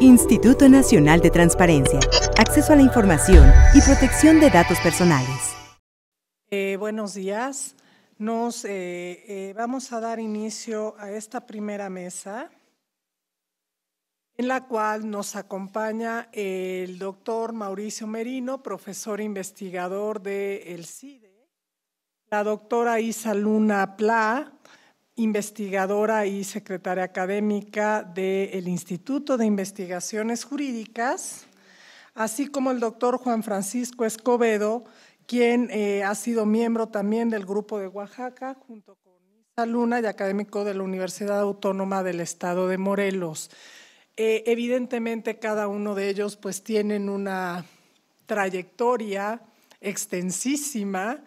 Instituto Nacional de Transparencia, Acceso a la Información y Protección de Datos Personales. Eh, buenos días. Nos eh, eh, vamos a dar inicio a esta primera mesa en la cual nos acompaña el doctor Mauricio Merino, profesor investigador del CIDE, la doctora Isa Luna Pla, investigadora y secretaria académica del Instituto de Investigaciones Jurídicas, así como el doctor Juan Francisco Escobedo, quien eh, ha sido miembro también del Grupo de Oaxaca, junto con Isa Luna y académico de la Universidad Autónoma del Estado de Morelos. Eh, evidentemente, cada uno de ellos pues tienen una trayectoria extensísima,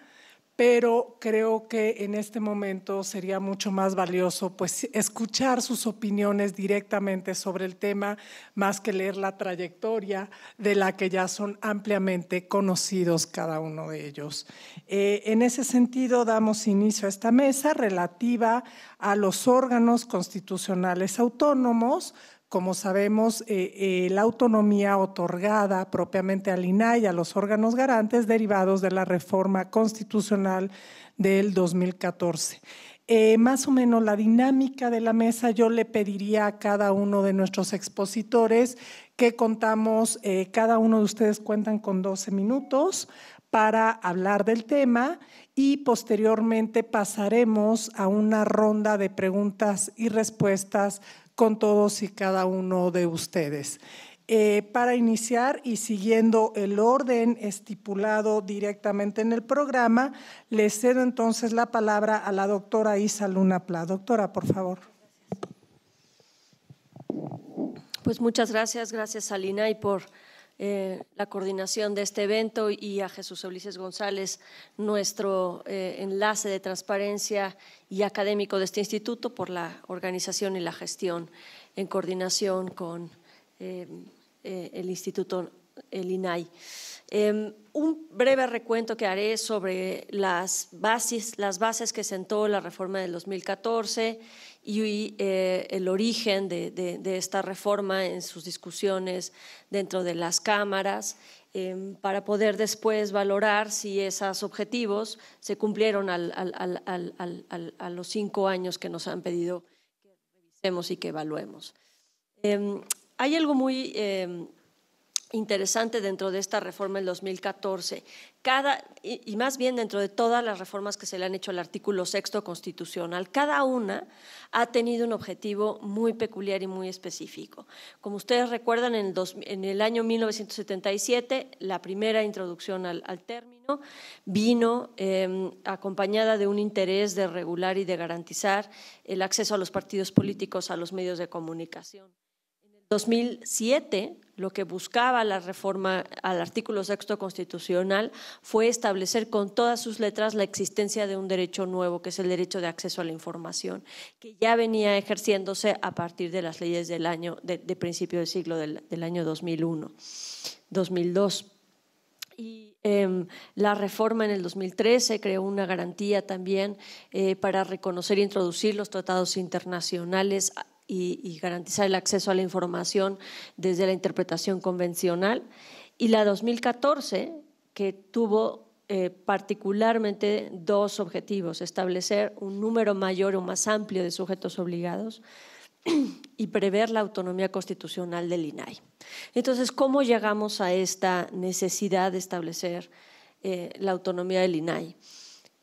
pero creo que en este momento sería mucho más valioso pues, escuchar sus opiniones directamente sobre el tema más que leer la trayectoria de la que ya son ampliamente conocidos cada uno de ellos. Eh, en ese sentido damos inicio a esta mesa relativa a los órganos constitucionales autónomos como sabemos, eh, eh, la autonomía otorgada propiamente al INAI y a los órganos garantes derivados de la reforma constitucional del 2014. Eh, más o menos la dinámica de la mesa, yo le pediría a cada uno de nuestros expositores que contamos, cada uno de ustedes cuentan con 12 minutos para hablar del tema y posteriormente pasaremos a una ronda de preguntas y respuestas con todos y cada uno de ustedes. Eh, para iniciar y siguiendo el orden estipulado directamente en el programa, le cedo entonces la palabra a la doctora Isa Luna Pla. Doctora, por favor. Pues muchas gracias, gracias Salina y por eh, la coordinación de este evento y a Jesús Ulises González, nuestro eh, enlace de transparencia y académico de este instituto por la organización y la gestión en coordinación con eh, el Instituto, el INAI. Em, un breve recuento que haré sobre las bases, las bases que sentó la reforma del 2014 y eh, el origen de, esta reforma en sus discusiones dentro de las cámaras em, para poder después valorar si esos objetivos se cumplieron a los cinco años que nos han pedido que revisemos y que evaluemos. Em, hay algo muy em, interesante dentro de esta reforma del 2014, cada, y más bien dentro de todas las reformas que se le han hecho al artículo sexto constitucional, cada una ha tenido un objetivo muy peculiar y muy específico. Como ustedes recuerdan, en el, en el año 1977, la primera introducción al, término vino em, acompañada de un interés de regular y de garantizar el acceso a los partidos políticos, a los medios de comunicación. En el 2007, lo que buscaba la reforma al artículo sexto constitucional fue establecer con todas sus letras la existencia de un derecho nuevo, que es el derecho de acceso a la información, que ya venía ejerciéndose a partir de las leyes del año, de, principio del siglo del, año 2001, 2002. Y em, la reforma en el 2013 creó una garantía también eh, para reconocer e introducir los tratados internacionales y, garantizar el acceso a la información desde la interpretación convencional. Y la 2014, que tuvo eh, particularmente dos objetivos, establecer un número mayor o más amplio de sujetos obligados y prever la autonomía constitucional del INAI. Entonces, ¿cómo llegamos a esta necesidad de establecer eh, la autonomía del INAI?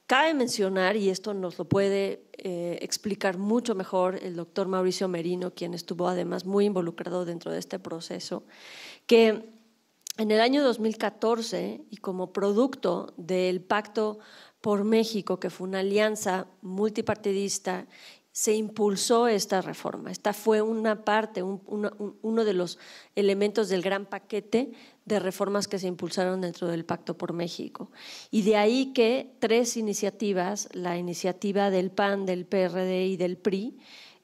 Cabe mencionar, y esto nos lo puede eh, explicar mucho mejor el doctor Mauricio Merino, quien estuvo además muy involucrado dentro de este proceso, que en el año 2014 y como producto del Pacto por México, que fue una alianza multipartidista, se impulsó esta reforma. Esta fue una parte, uno de los elementos del gran paquete de reformas que se impulsaron dentro del Pacto por México. Y de ahí que tres iniciativas, la iniciativa del PAN, del PRD y del PRI,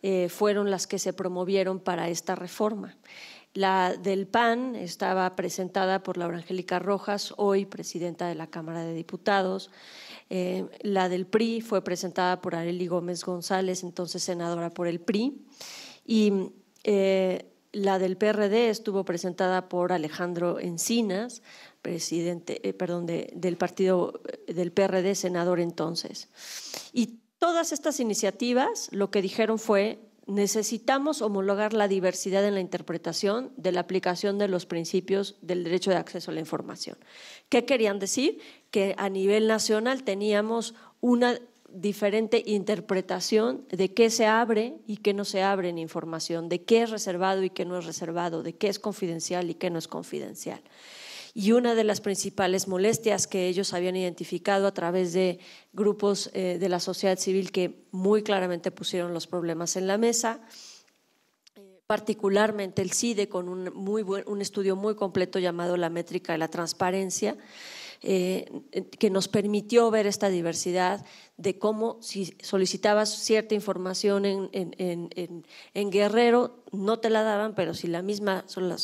eh, fueron las que se promovieron para esta reforma. La del PAN estaba presentada por Laura Angélica Rojas, hoy presidenta de la Cámara de Diputados. Eh, la del PRI fue presentada por Areli Gómez González, entonces senadora por el PRI. Y eh, la del PRD estuvo presentada por Alejandro Encinas, presidente, eh, perdón, del partido eh, del PRD, senador entonces. Y todas estas iniciativas lo que dijeron fue necesitamos homologar la diversidad en la interpretación de la aplicación de los principios del derecho de acceso a la información. ¿Qué querían decir? Que a nivel nacional teníamos una diferente interpretación de qué se abre y qué no se abre en información, de qué es reservado y qué no es reservado, de qué es confidencial y qué no es confidencial. Y una de las principales molestias que ellos habían identificado a través de grupos eh, de la sociedad civil que muy claramente pusieron los problemas en la mesa, particularmente el CIDE con un, muy un estudio muy completo llamado La métrica de la transparencia, eh, que nos permitió ver esta diversidad de cómo si solicitabas cierta información en, Guerrero, no te la daban, pero si la misma la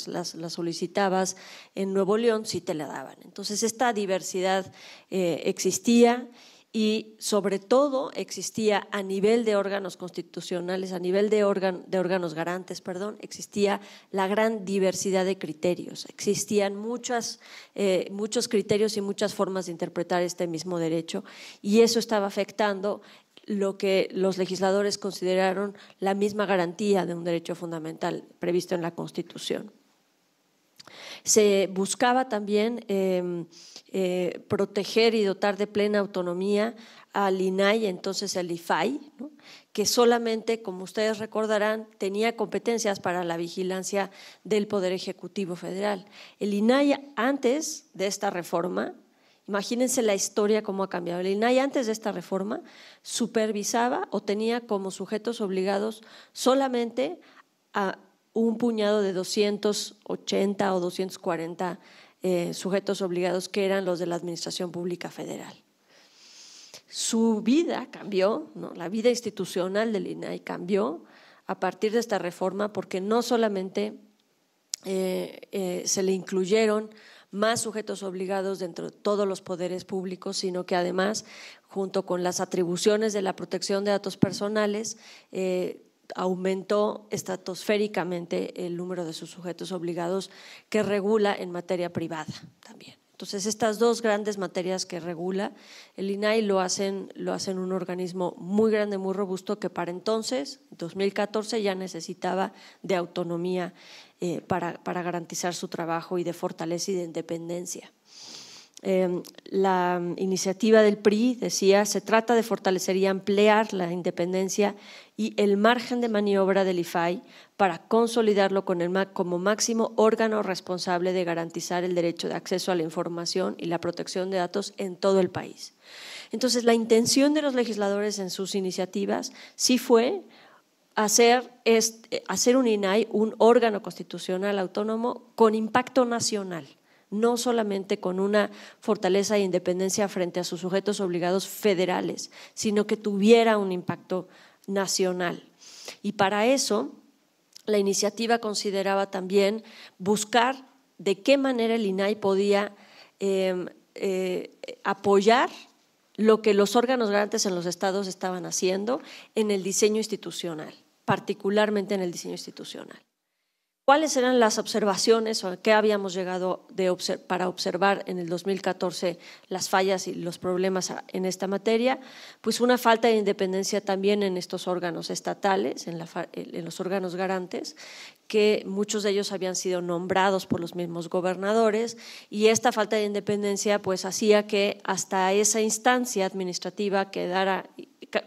solicitabas en Nuevo León, sí te la daban. Entonces, esta diversidad eh, existía y sobre todo existía a nivel de órganos constitucionales, a nivel de, de, órganos garantes, perdón, existía la gran diversidad de criterios, existían eh, muchos criterios y muchas formas de interpretar este mismo derecho y eso estaba afectando lo que los legisladores consideraron la misma garantía de un derecho fundamental previsto en la Constitución. Se buscaba también em, eh, proteger y dotar de plena autonomía al INAI, entonces al IFAI, que solamente, como ustedes recordarán, tenía competencias para la vigilancia del Poder Ejecutivo Federal. El INAI antes de esta reforma, imagínense la historia cómo ha cambiado, el INAI antes de esta reforma supervisaba o tenía como sujetos obligados solamente a un puñado de 280 o 240 eh, sujetos obligados que eran los de la Administración Pública Federal. Su vida cambió, la vida institucional del INAI cambió a partir de esta reforma porque no solamente eh, eh, se le incluyeron más sujetos obligados dentro de todos los poderes públicos, sino que además, junto con las atribuciones de la protección de datos personales, aumentó estratosféricamente el número de sus sujetos obligados que regula en materia privada también. Entonces, estas dos grandes materias que regula el INAI lo hacen, lo hacen un organismo muy grande, muy robusto, que para entonces, 2014, ya necesitaba de autonomía eh, para garantizar su trabajo y de fortaleza y de independencia. Em, la iniciativa del PRI decía, se trata de fortalecer y ampliar la independencia y el margen de maniobra del IFAI para consolidarlo con el, como máximo órgano responsable de garantizar el derecho de acceso a la información y la protección de datos en todo el país. Entonces, la intención de los legisladores en sus iniciativas sí fue hacer, hacer un INAI, un órgano constitucional autónomo con impacto nacional no solamente con una fortaleza e independencia frente a sus sujetos obligados federales, sino que tuviera un impacto nacional. Y para eso, la iniciativa consideraba también buscar de qué manera el INAI podía em, eh, apoyar lo que los órganos grandes en los estados estaban haciendo en el diseño institucional, particularmente en el diseño institucional. ¿Cuáles eran las observaciones o qué habíamos llegado para observar en el 2014 las fallas y los problemas en esta materia? Pues una falta de independencia también en estos órganos estatales, en, en los órganos garantes, que muchos de ellos habían sido nombrados por los mismos gobernadores y esta falta de independencia pues hacía que hasta esa instancia administrativa quedara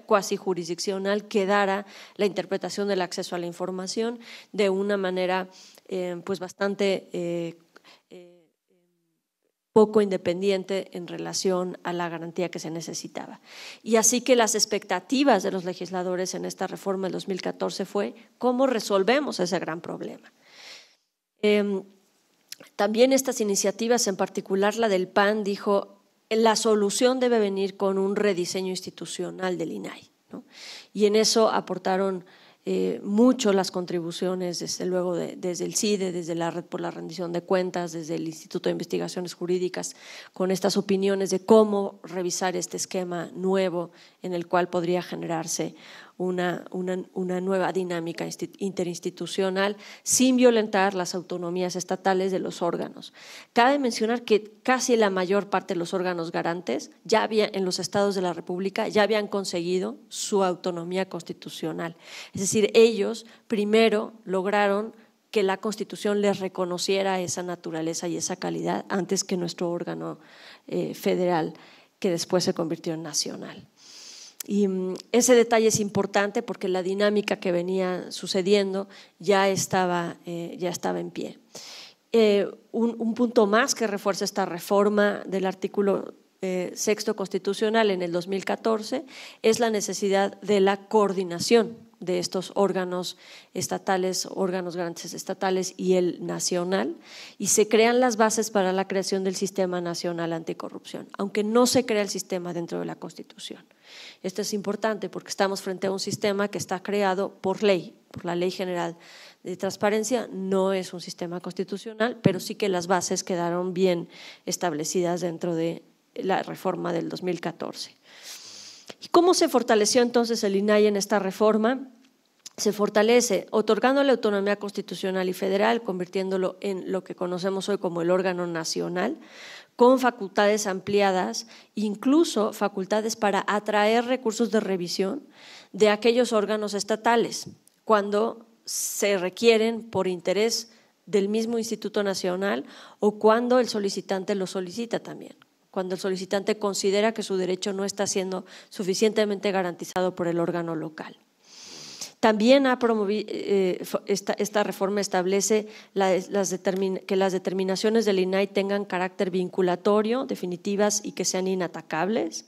cuasi jurisdiccional quedara la interpretación del acceso a la información de una manera eh, pues bastante eh, eh, poco independiente en relación a la garantía que se necesitaba. Y así que las expectativas de los legisladores en esta reforma del 2014 fue cómo resolvemos ese gran problema. Em, también estas iniciativas, en particular la del PAN, dijo la solución debe venir con un rediseño institucional del INAI. Y en eso aportaron eh, mucho las contribuciones, desde luego, desde el CIDE, desde la Red por la Rendición de Cuentas, desde el Instituto de Investigaciones Jurídicas, con estas opiniones de cómo revisar este esquema nuevo en el cual podría generarse una, nueva dinámica interinstitucional sin violentar las autonomías estatales de los órganos. Cabe mencionar que casi la mayor parte de los órganos garantes ya había, en los estados de la República ya habían conseguido su autonomía constitucional. Es decir, ellos primero lograron que la Constitución les reconociera esa naturaleza y esa calidad antes que nuestro órgano eh, federal, que después se convirtió en nacional. Y mm, ese detalle es importante porque la dinámica que venía sucediendo ya estaba, eh, ya estaba en pie. Eh, un, punto más que refuerza esta reforma del artículo eh, sexto constitucional en el 2014 es la necesidad de la coordinación de estos órganos estatales, órganos grandes estatales y el nacional, y se crean las bases para la creación del sistema nacional anticorrupción, aunque no se crea el sistema dentro de la Constitución. Esto es importante porque estamos frente a un sistema que está creado por ley, por la Ley General de Transparencia, no es un sistema constitucional, pero sí que las bases quedaron bien establecidas dentro de la reforma del 2014. ¿Y ¿Cómo se fortaleció entonces el INAI en esta reforma? se fortalece, otorgando la autonomía constitucional y federal, convirtiéndolo en lo que conocemos hoy como el órgano nacional, con facultades ampliadas, incluso facultades para atraer recursos de revisión de aquellos órganos estatales, cuando se requieren por interés del mismo Instituto Nacional o cuando el solicitante lo solicita también, cuando el solicitante considera que su derecho no está siendo suficientemente garantizado por el órgano local. También ha promovido, eh, esta, reforma establece las que las determinaciones del INAI tengan carácter vinculatorio, definitivas y que sean inatacables.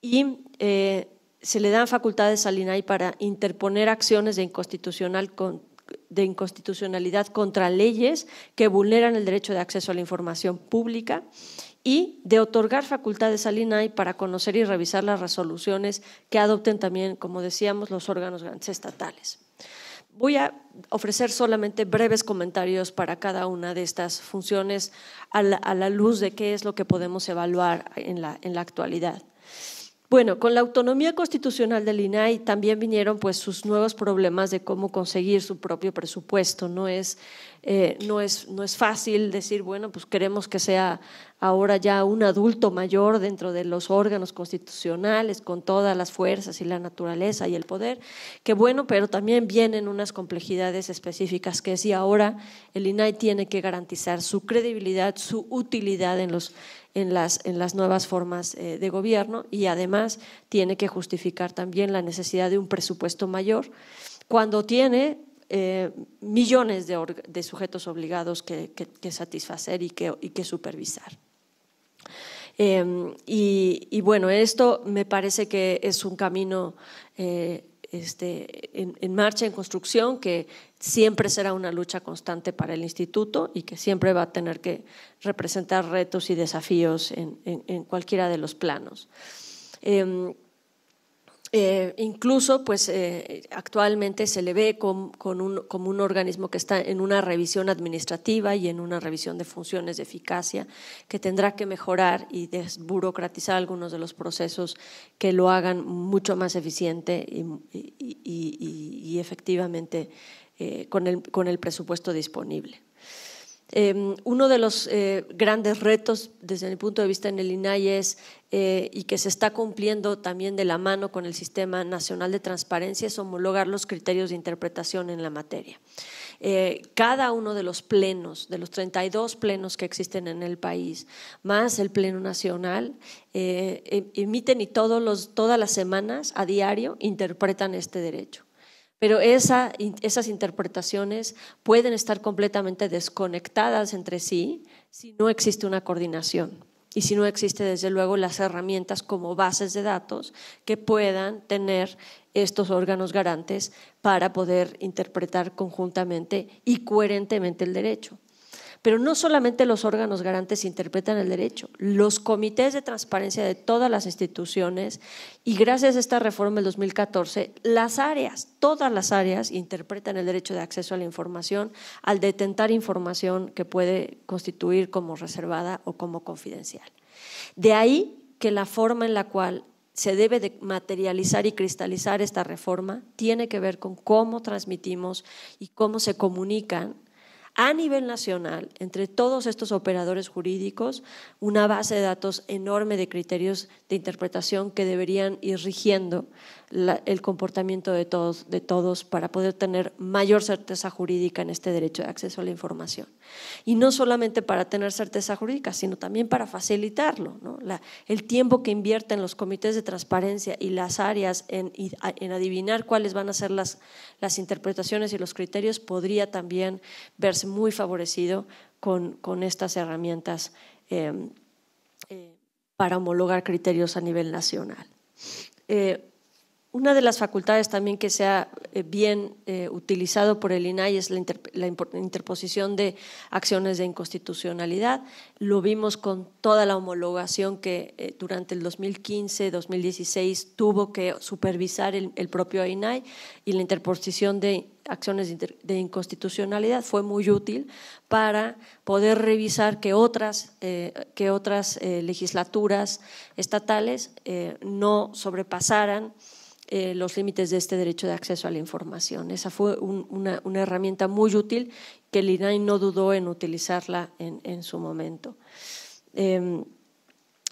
Y eh, se le dan facultades al INAI para interponer acciones de, inconstitucional de inconstitucionalidad contra leyes que vulneran el derecho de acceso a la información pública y de otorgar facultades al INAI para conocer y revisar las resoluciones que adopten también, como decíamos, los órganos grandes estatales. Voy a ofrecer solamente breves comentarios para cada una de estas funciones a la, luz de qué es lo que podemos evaluar en la, en la actualidad. Bueno, con la autonomía constitucional del INAI también vinieron pues sus nuevos problemas de cómo conseguir su propio presupuesto, no es eh, no, es, no es fácil decir, bueno, pues queremos que sea ahora ya un adulto mayor dentro de los órganos constitucionales, con todas las fuerzas y la naturaleza y el poder, que bueno, pero también vienen unas complejidades específicas que si ahora el INAI tiene que garantizar su credibilidad, su utilidad en los en las, en las nuevas formas eh, de gobierno y además tiene que justificar también la necesidad de un presupuesto mayor cuando tiene eh, millones de, sujetos obligados que, satisfacer y que, supervisar. Em, y, bueno, esto me parece que es un camino eh, este, en, marcha, en construcción, que siempre será una lucha constante para el instituto y que siempre va a tener que representar retos y desafíos en, cualquiera de los planos. Em, eh, incluso, pues eh, actualmente se le ve como un organismo que está en una revisión administrativa y en una revisión de funciones de eficacia, que tendrá que mejorar y desburocratizar algunos de los procesos que lo hagan mucho más eficiente y, efectivamente eh, con el presupuesto disponible. Em, uno de los eh, grandes retos desde el punto de vista en el INAI es, eh, y que se está cumpliendo también de la mano con el Sistema Nacional de Transparencia, es homologar los criterios de interpretación en la materia. Eh, cada uno de los plenos, de los 32 plenos que existen en el país, más el Pleno Nacional, em, emiten y todos los, todas las semanas, a diario, interpretan este derecho. Pero esas interpretaciones pueden estar completamente desconectadas entre sí si no existe una coordinación y si no existe desde luego las herramientas como bases de datos que puedan tener estos órganos garantes para poder interpretar conjuntamente y coherentemente el derecho. Pero no solamente los órganos garantes interpretan el derecho, los comités de transparencia de todas las instituciones y gracias a esta reforma del 2014, las áreas, todas las áreas interpretan el derecho de acceso a la información al detentar información que puede constituir como reservada o como confidencial. De ahí que la forma en la cual se debe materializar y cristalizar esta reforma tiene que ver con cómo transmitimos y cómo se comunican a nivel nacional, entre todos estos operadores jurídicos, una base de datos enorme de criterios de interpretación que deberían ir rigiendo el comportamiento de todos, de todos para poder tener mayor certeza jurídica en este derecho de acceso a la información. Y no solamente para tener certeza jurídica, sino también para facilitarlo. el tiempo que invierten los comités de transparencia y las áreas en, adivinar cuáles van a ser las, las interpretaciones y los criterios podría también verse muy favorecido con, con estas herramientas eh, eh, para homologar criterios a nivel nacional. Eh, una de las facultades también que se ha eh, bien eh, utilizado por el INAI es la, interposición de acciones de inconstitucionalidad. Lo vimos con toda la homologación que eh, durante el 2015-2016 tuvo que supervisar el, propio INAI y la interposición de acciones de, inconstitucionalidad fue muy útil para poder revisar que otras, que otras legislaturas estatales no sobrepasaran eh, los límites de este derecho de acceso a la información. Esa fue una, herramienta muy útil que el INAI no dudó en utilizarla en, su momento. Em,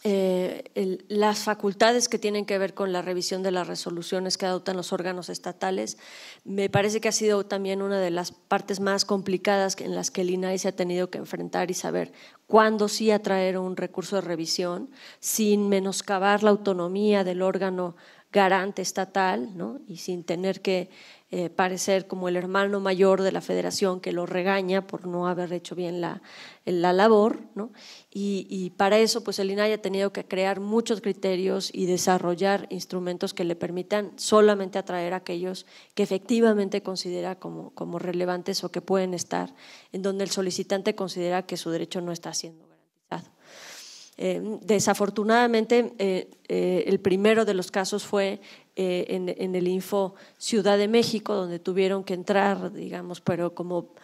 eh, las facultades que tienen que ver con la revisión de las resoluciones que adoptan los órganos estatales, me parece que ha sido también una de las partes más complicadas en las que el INAI se ha tenido que enfrentar y saber cuándo sí atraer un recurso de revisión sin menoscabar la autonomía del órgano garante estatal y sin tener que eh, parecer como el hermano mayor de la federación que lo regaña por no haber hecho bien la, labor. ¿no? Y, para eso, pues el INAI ha tenido que crear muchos criterios y desarrollar instrumentos que le permitan solamente atraer a aquellos que efectivamente considera como, como relevantes o que pueden estar, en donde el solicitante considera que su derecho no está siendo. Eh, desafortunadamente, eh, eh, el primero de los casos fue en, el Info Ciudad de México, donde tuvieron que entrar, digamos, pero como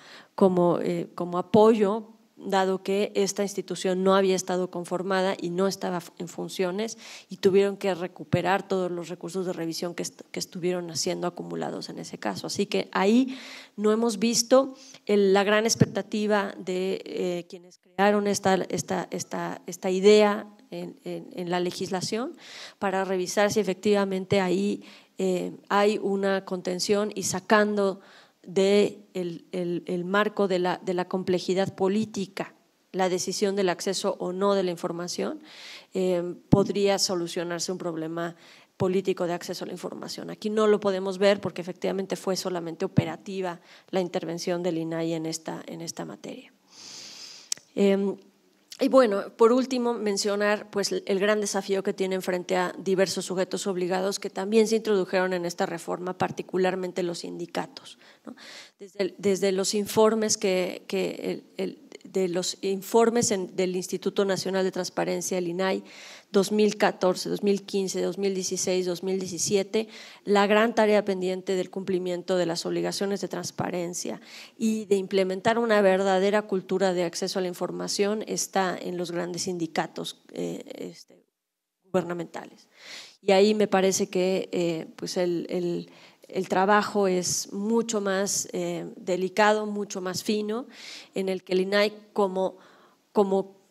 apoyo dado que esta institución no había estado conformada y no estaba en funciones y tuvieron que recuperar todos los recursos de revisión que, estuvieron haciendo acumulados en ese caso. Así que ahí no hemos visto la gran expectativa de eh, quienes crearon esta, esta, esta, esta idea en, la legislación para revisar si efectivamente ahí eh, hay una contención y sacando del el, marco de la, de la complejidad política la decisión del acceso o no de la información, eh, podría solucionarse un problema político de acceso a la información. Aquí no lo podemos ver porque efectivamente fue solamente operativa la intervención del INAI en esta, en esta materia. Em, y bueno, por último, mencionar pues, el gran desafío que tienen frente a diversos sujetos obligados que también se introdujeron en esta reforma, particularmente los sindicatos. Desde, los informes que, el, de los informes del Instituto Nacional de Transparencia, el INAI, 2014, 2015, 2016, 2017, la gran tarea pendiente del cumplimiento de las obligaciones de transparencia y de implementar una verdadera cultura de acceso a la información está en los grandes sindicatos eh, este, gubernamentales. Y ahí me parece que eh, pues el el trabajo es mucho más eh, delicado, mucho más fino, en el que el INAI como,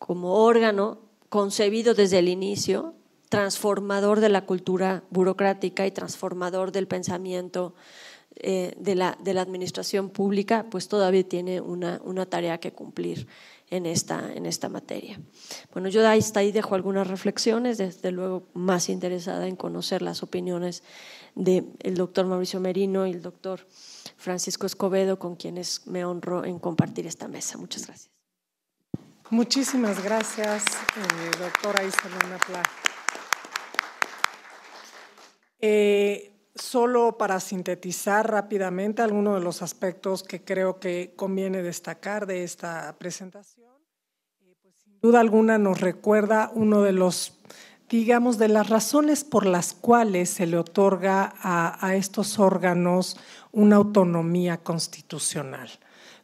órgano concebido desde el inicio, transformador de la cultura burocrática y transformador del pensamiento eh, de, la, administración pública, pues todavía tiene una, tarea que cumplir en esta, materia. Bueno, yo ahí, ahí dejo algunas reflexiones, desde luego más interesada en conocer las opiniones del doctor Mauricio Merino y el doctor Francisco Escobedo, con quienes me honro en compartir esta mesa. Muchas gracias. Muchísimas gracias, eh, doctora Isabel Pla. Eh, solo para sintetizar rápidamente algunos de los aspectos que creo que conviene destacar de esta presentación, eh, pues, sin duda alguna nos recuerda uno de los digamos, de las razones por las cuales se le otorga a, estos órganos una autonomía constitucional.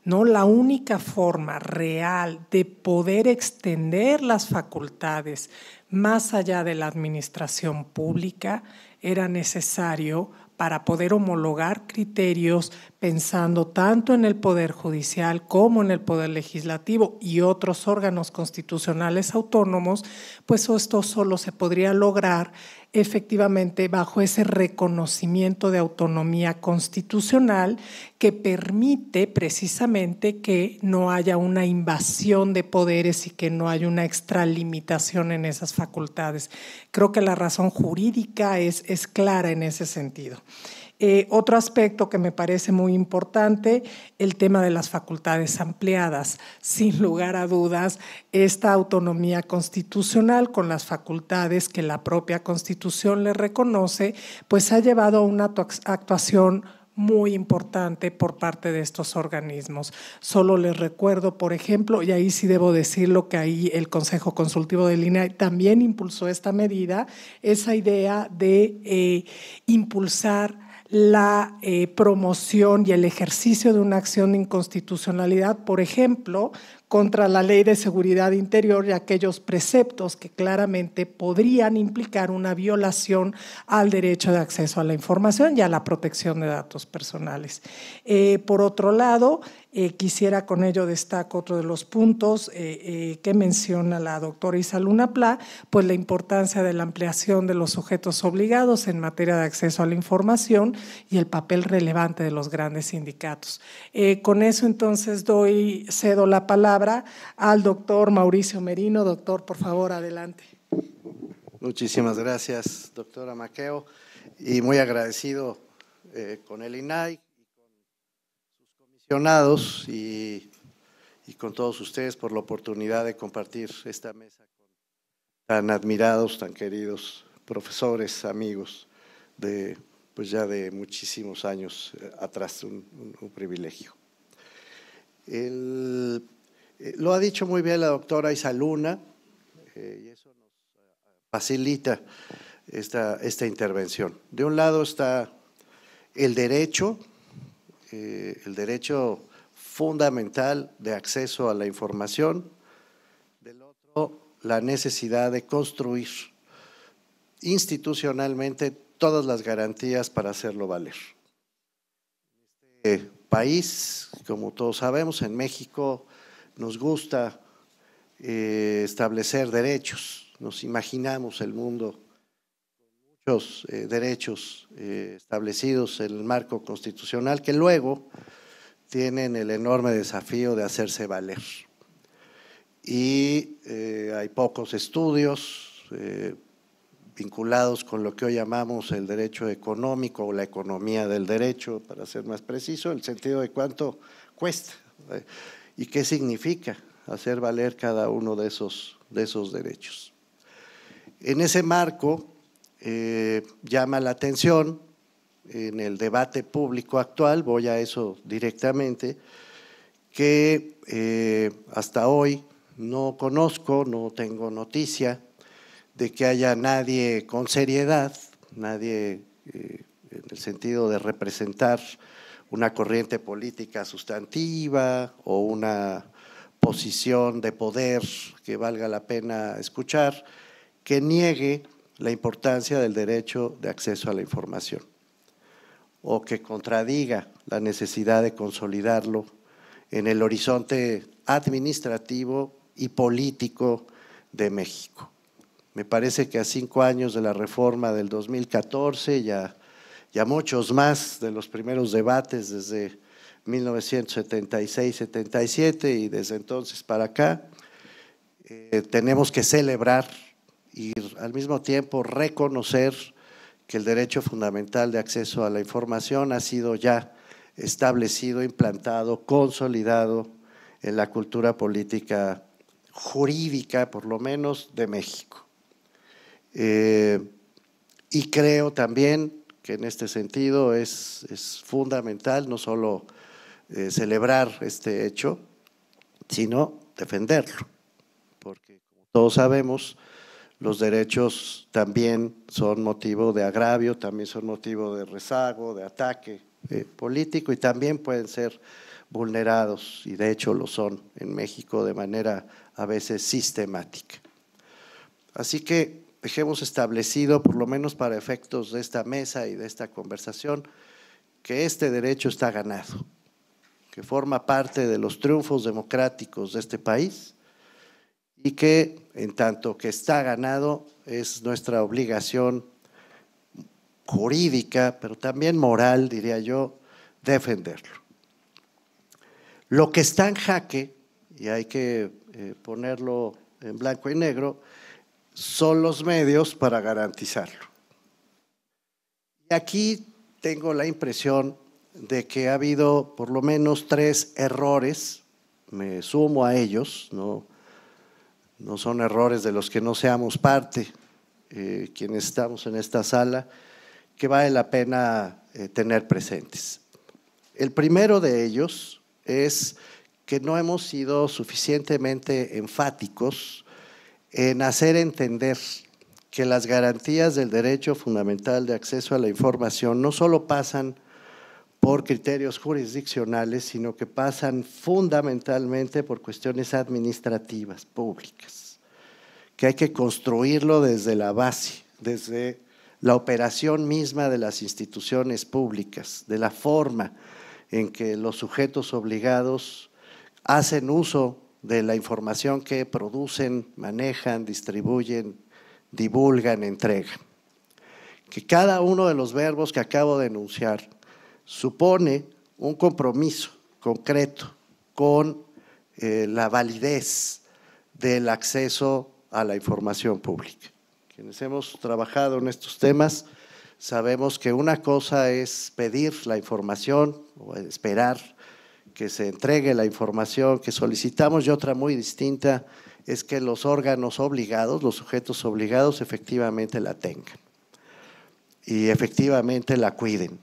¿no? La única forma real de poder extender las facultades más allá de la administración pública era necesario para poder homologar criterios pensando tanto en el Poder Judicial como en el Poder Legislativo y otros órganos constitucionales autónomos, pues esto solo se podría lograr efectivamente bajo ese reconocimiento de autonomía constitucional que permite precisamente que no haya una invasión de poderes y que no haya una extralimitación en esas facultades. Creo que la razón jurídica es, es clara en ese sentido. Eh, otro aspecto que me parece muy importante, el tema de las facultades ampliadas. Sin lugar a dudas, esta autonomía constitucional con las facultades que la propia Constitución le reconoce, pues ha llevado a una actuación muy importante por parte de estos organismos. Solo les recuerdo, por ejemplo, y ahí sí debo decirlo que ahí el Consejo Consultivo de Línea también impulsó esta medida, esa idea de eh, impulsar la eh, promoción y el ejercicio de una acción de inconstitucionalidad, por ejemplo, contra la Ley de Seguridad Interior y aquellos preceptos que claramente podrían implicar una violación al derecho de acceso a la información y a la protección de datos personales. Eh, por otro lado, eh, quisiera con ello destacar otro de los puntos eh, eh, que menciona la doctora Isaluna Pla, pues la importancia de la ampliación de los sujetos obligados en materia de acceso a la información y el papel relevante de los grandes sindicatos. con eso entonces doy, cedo la palabra al doctor Mauricio Merino. Doctor, por favor, adelante. Muchísimas gracias, doctora Maqueo, y muy agradecido con el INAI y, con todos ustedes por la oportunidad de compartir esta mesa con tan admirados, tan queridos profesores, amigos de pues ya de muchísimos años eh, atrás, un, privilegio. Eh, lo ha dicho muy bien la doctora Isaluna, eh, y eso nos facilita esta, esta intervención. De un lado está el derecho, el derecho fundamental de acceso a la información, del otro, la necesidad de construir institucionalmente todas las garantías para hacerlo valer. En Este país, como todos sabemos, en México nos gusta eh, establecer derechos, nos imaginamos el mundo los eh, derechos eh, establecidos en el marco constitucional que luego tienen el enorme desafío de hacerse valer. Y eh, hay pocos estudios vinculados con lo que hoy llamamos el derecho económico o la economía del derecho, para ser más preciso, el sentido de cuánto cuesta y qué significa hacer valer cada uno de esos, de esos derechos. En ese marco, eh, llama la atención en el debate público actual, voy a eso directamente, que eh, hasta hoy no conozco, no tengo noticia de que haya nadie con seriedad, nadie eh, en el sentido de representar una corriente política sustantiva o una posición de poder que valga la pena escuchar, que niegue la importancia del derecho de acceso a la información o que contradiga la necesidad de consolidarlo en el horizonte administrativo y político de México. Me parece que a cinco años de la reforma del 2014 ya y a muchos más de los primeros debates desde 1976-77 y desde entonces para acá, eh, tenemos que celebrar y al mismo tiempo reconocer que el derecho fundamental de acceso a la información ha sido ya establecido, implantado, consolidado en la cultura política jurídica, por lo menos, de México. Eh, y creo también que en este sentido es, fundamental no solo eh, celebrar este hecho, sino defenderlo, porque como todos sabemos, los derechos también son motivo de agravio, también son motivo de rezago, de ataque eh, político y también pueden ser vulnerados, y de hecho lo son en México de manera a veces sistemática. Así que dejemos establecido, por lo menos para efectos de esta mesa y de esta conversación, que este derecho está ganado, que forma parte de los triunfos democráticos de este país y que en tanto que está ganado es nuestra obligación jurídica, pero también moral, diría yo, defenderlo. Lo que está en jaque, y hay que eh, ponerlo en blanco y negro, son los medios para garantizarlo. Y aquí tengo la impresión de que ha habido por lo menos tres errores, me sumo a ellos, no, no son errores de los que no seamos parte, eh, quienes estamos en esta sala, que vale la pena eh, tener presentes. El primero de ellos es que no hemos sido suficientemente enfáticos en hacer entender que las garantías del derecho fundamental de acceso a la información no solo pasan por criterios jurisdiccionales, sino que pasan fundamentalmente por cuestiones administrativas públicas, que hay que construirlo desde la base, desde la operación misma de las instituciones públicas, de la forma en que los sujetos obligados hacen uso de la información que producen, manejan, distribuyen, divulgan, entregan. Que cada uno de los verbos que acabo de enunciar supone un compromiso concreto con eh, la validez del acceso a la información pública. Quienes hemos trabajado en estos temas sabemos que una cosa es pedir la información o esperar que se entregue la información que solicitamos y otra muy distinta es que los órganos obligados, los sujetos obligados efectivamente la tengan y efectivamente la cuiden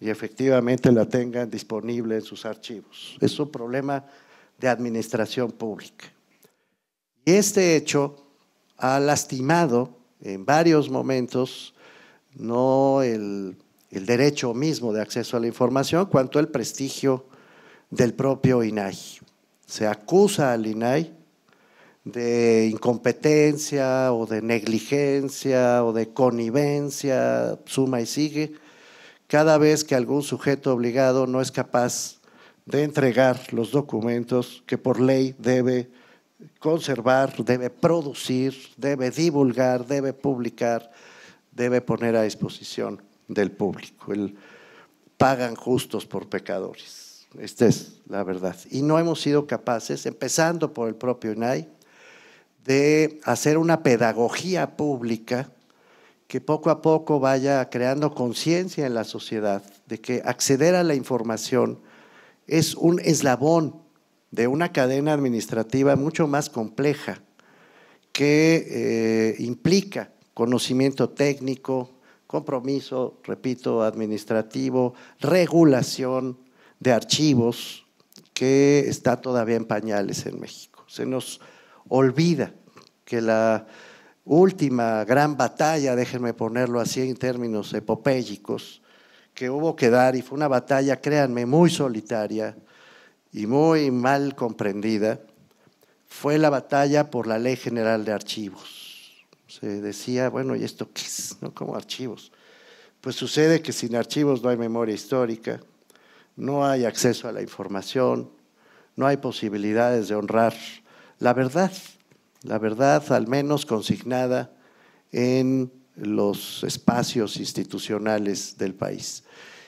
y efectivamente la tengan disponible en sus archivos. Es un problema de administración pública. Y este hecho ha lastimado en varios momentos no el, derecho mismo de acceso a la información, cuanto el prestigio del propio INAI. Se acusa al INAI de incompetencia o de negligencia o de connivencia, suma y sigue, cada vez que algún sujeto obligado no es capaz de entregar los documentos que por ley debe conservar, debe producir, debe divulgar, debe publicar, debe poner a disposición del público. pagan justos por pecadores. Esta es la verdad. Y no hemos sido capaces, empezando por el propio INAI, de hacer una pedagogía pública que poco a poco vaya creando conciencia en la sociedad de que acceder a la información es un eslabón de una cadena administrativa mucho más compleja que eh, implica conocimiento técnico, compromiso, repito, administrativo, regulación de archivos que está todavía en pañales en México. Se nos olvida que la última gran batalla, déjenme ponerlo así en términos epopélicos, que hubo que dar y fue una batalla, créanme, muy solitaria y muy mal comprendida, fue la batalla por la Ley General de Archivos. Se decía, bueno, ¿y esto qué es? ¿No? Como archivos. Pues sucede que sin archivos no hay memoria histórica, no hay acceso a la información, no hay posibilidades de honrar la verdad la verdad al menos consignada en los espacios institucionales del país.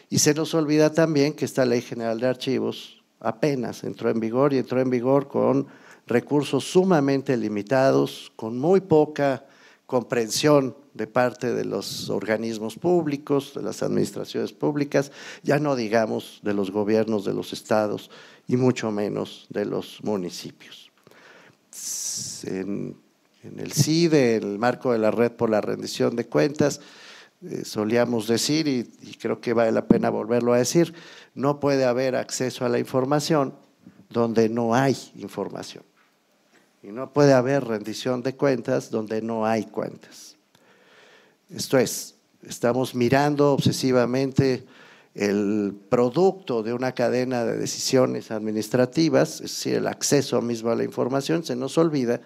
Y se nos olvida también que esta Ley General de Archivos apenas entró en vigor y entró en vigor con recursos sumamente limitados, con muy poca comprensión de parte de los organismos públicos, de las administraciones públicas, ya no digamos de los gobiernos de los estados y mucho menos de los municipios en, el CIDE, en el marco de la Red por la Rendición de Cuentas, eh, solíamos decir, y creo que vale la pena volverlo a decir, no puede haber acceso a la información donde no hay información. Y no puede haber rendición de cuentas donde no hay cuentas. Esto es, estamos mirando obsesivamente el producto de una cadena de decisiones administrativas, es decir, el acceso mismo a la información, se nos olvida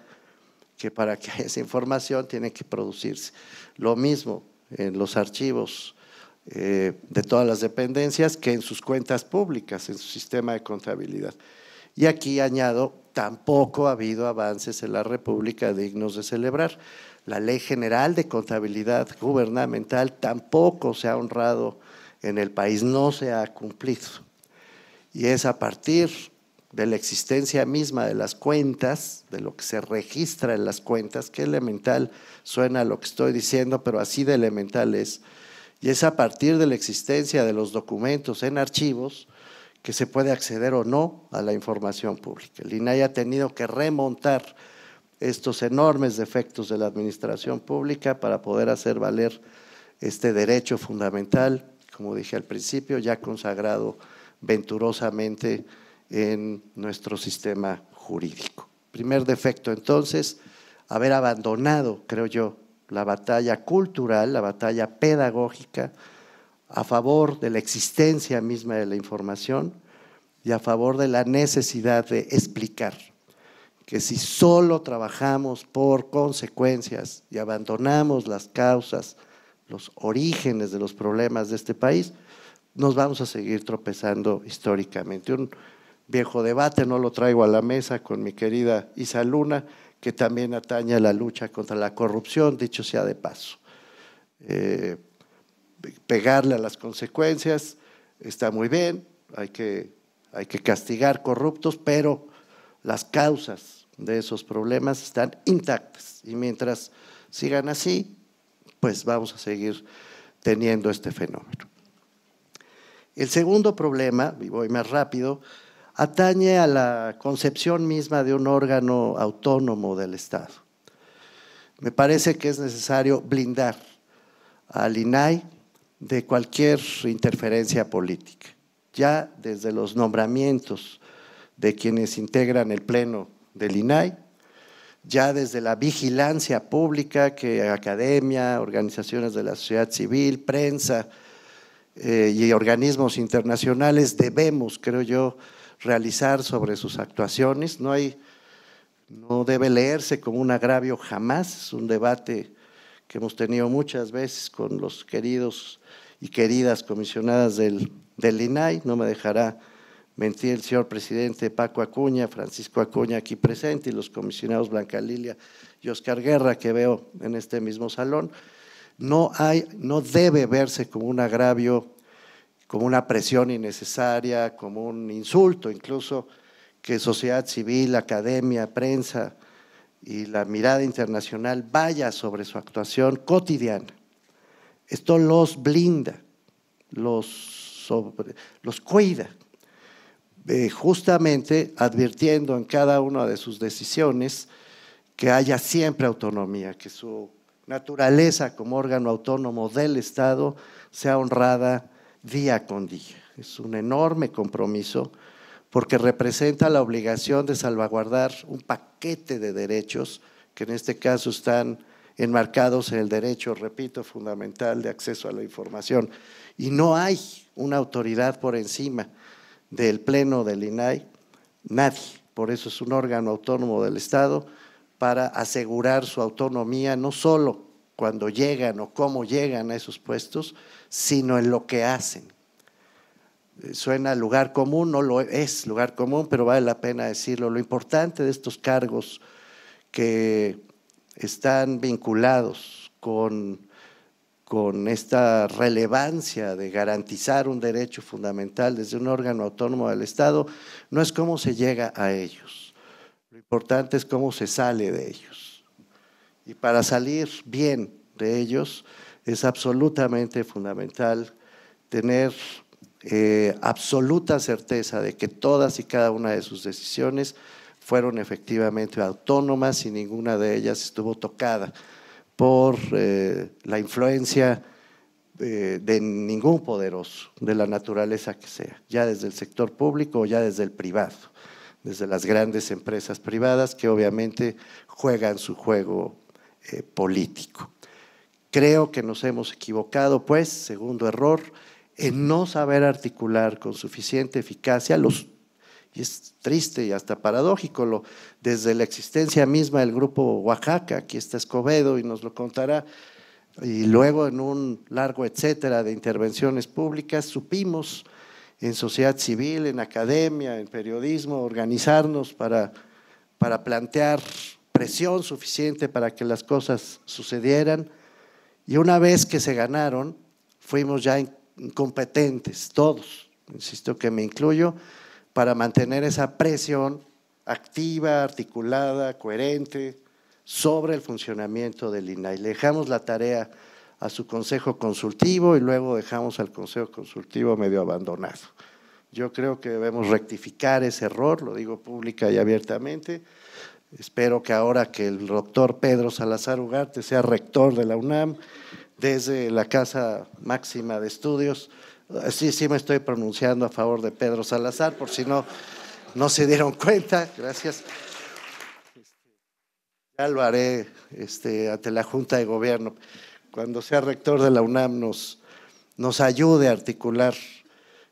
que para que haya esa información tiene que producirse. Lo mismo en los archivos eh, de todas las dependencias que en sus cuentas públicas, en su sistema de contabilidad. Y aquí añado, tampoco ha habido avances en la República dignos de celebrar. La Ley General de Contabilidad Gubernamental tampoco se ha honrado en el país no se ha cumplido. Y es a partir de la existencia misma de las cuentas, de lo que se registra en las cuentas, que elemental suena lo que estoy diciendo, pero así de elemental es, y es a partir de la existencia de los documentos en archivos que se puede acceder o no a la información pública. El INAI ha tenido que remontar estos enormes defectos de la administración pública para poder hacer valer este derecho fundamental como dije al principio, ya consagrado venturosamente en nuestro sistema jurídico. Primer defecto, entonces, haber abandonado, creo yo, la batalla cultural, la batalla pedagógica a favor de la existencia misma de la información y a favor de la necesidad de explicar que si solo trabajamos por consecuencias y abandonamos las causas los orígenes de los problemas de este país, nos vamos a seguir tropezando históricamente. Un viejo debate, no lo traigo a la mesa con mi querida Isa Luna, que también ataña la lucha contra la corrupción, dicho sea de paso. Eh, pegarle a las consecuencias está muy bien, hay que, hay que castigar corruptos, pero las causas de esos problemas están intactas. Y mientras sigan así, pues vamos a seguir teniendo este fenómeno. El segundo problema, y voy más rápido, atañe a la concepción misma de un órgano autónomo del Estado. Me parece que es necesario blindar al INAI de cualquier interferencia política, ya desde los nombramientos de quienes integran el Pleno del INAI, ya desde la vigilancia pública que academia, organizaciones de la sociedad civil, prensa eh, y organismos internacionales debemos, creo yo, realizar sobre sus actuaciones. No, hay, no debe leerse como un agravio jamás, es un debate que hemos tenido muchas veces con los queridos y queridas comisionadas del INAI, no me dejará Mentí el señor presidente Paco Acuña, Francisco Acuña aquí presente y los comisionados Blanca Lilia y Oscar Guerra que veo en este mismo salón. No, hay, no debe verse como un agravio, como una presión innecesaria, como un insulto incluso que sociedad civil, academia, prensa y la mirada internacional vaya sobre su actuación cotidiana. Esto los blinda, los, los cuida eh, justamente advirtiendo en cada una de sus decisiones que haya siempre autonomía, que su naturaleza como órgano autónomo del Estado sea honrada día con día. Es un enorme compromiso porque representa la obligación de salvaguardar un paquete de derechos que en este caso están enmarcados en el derecho, repito, fundamental de acceso a la información. Y no hay una autoridad por encima del Pleno del INAI, nadie. Por eso es un órgano autónomo del Estado para asegurar su autonomía no solo cuando llegan o cómo llegan a esos puestos, sino en lo que hacen. Eh, suena lugar común, no lo es lugar común, pero vale la pena decirlo. Lo importante de estos cargos que están vinculados con con esta relevancia de garantizar un derecho fundamental desde un órgano autónomo del Estado, no es cómo se llega a ellos. Lo importante es cómo se sale de ellos. Y para salir bien de ellos es absolutamente fundamental tener eh, absoluta certeza de que todas y cada una de sus decisiones fueron efectivamente autónomas y ninguna de ellas estuvo tocada por eh, la influencia eh, de ningún poderoso, de la naturaleza que sea, ya desde el sector público o ya desde el privado, desde las grandes empresas privadas que obviamente juegan su juego eh, político. Creo que nos hemos equivocado, pues, segundo error, en no saber articular con suficiente eficacia los y es triste y hasta paradójico, lo, desde la existencia misma del grupo Oaxaca, aquí está Escobedo y nos lo contará, y luego en un largo etcétera de intervenciones públicas supimos en sociedad civil, en academia, en periodismo, organizarnos para, para plantear presión suficiente para que las cosas sucedieran. Y una vez que se ganaron, fuimos ya incompetentes, todos, insisto que me incluyo, para mantener esa presión activa, articulada, coherente sobre el funcionamiento del INAI. Le dejamos la tarea a su consejo consultivo y luego dejamos al consejo consultivo medio abandonado. Yo creo que debemos rectificar ese error, lo digo pública y abiertamente. Espero que ahora que el doctor Pedro Salazar Ugarte sea rector de la UNAM, desde la Casa Máxima de Estudios, Sí, sí me estoy pronunciando a favor de Pedro Salazar, por si no, no se dieron cuenta. Gracias. Ya lo haré este, ante la Junta de Gobierno. Cuando sea rector de la UNAM nos, nos ayude a articular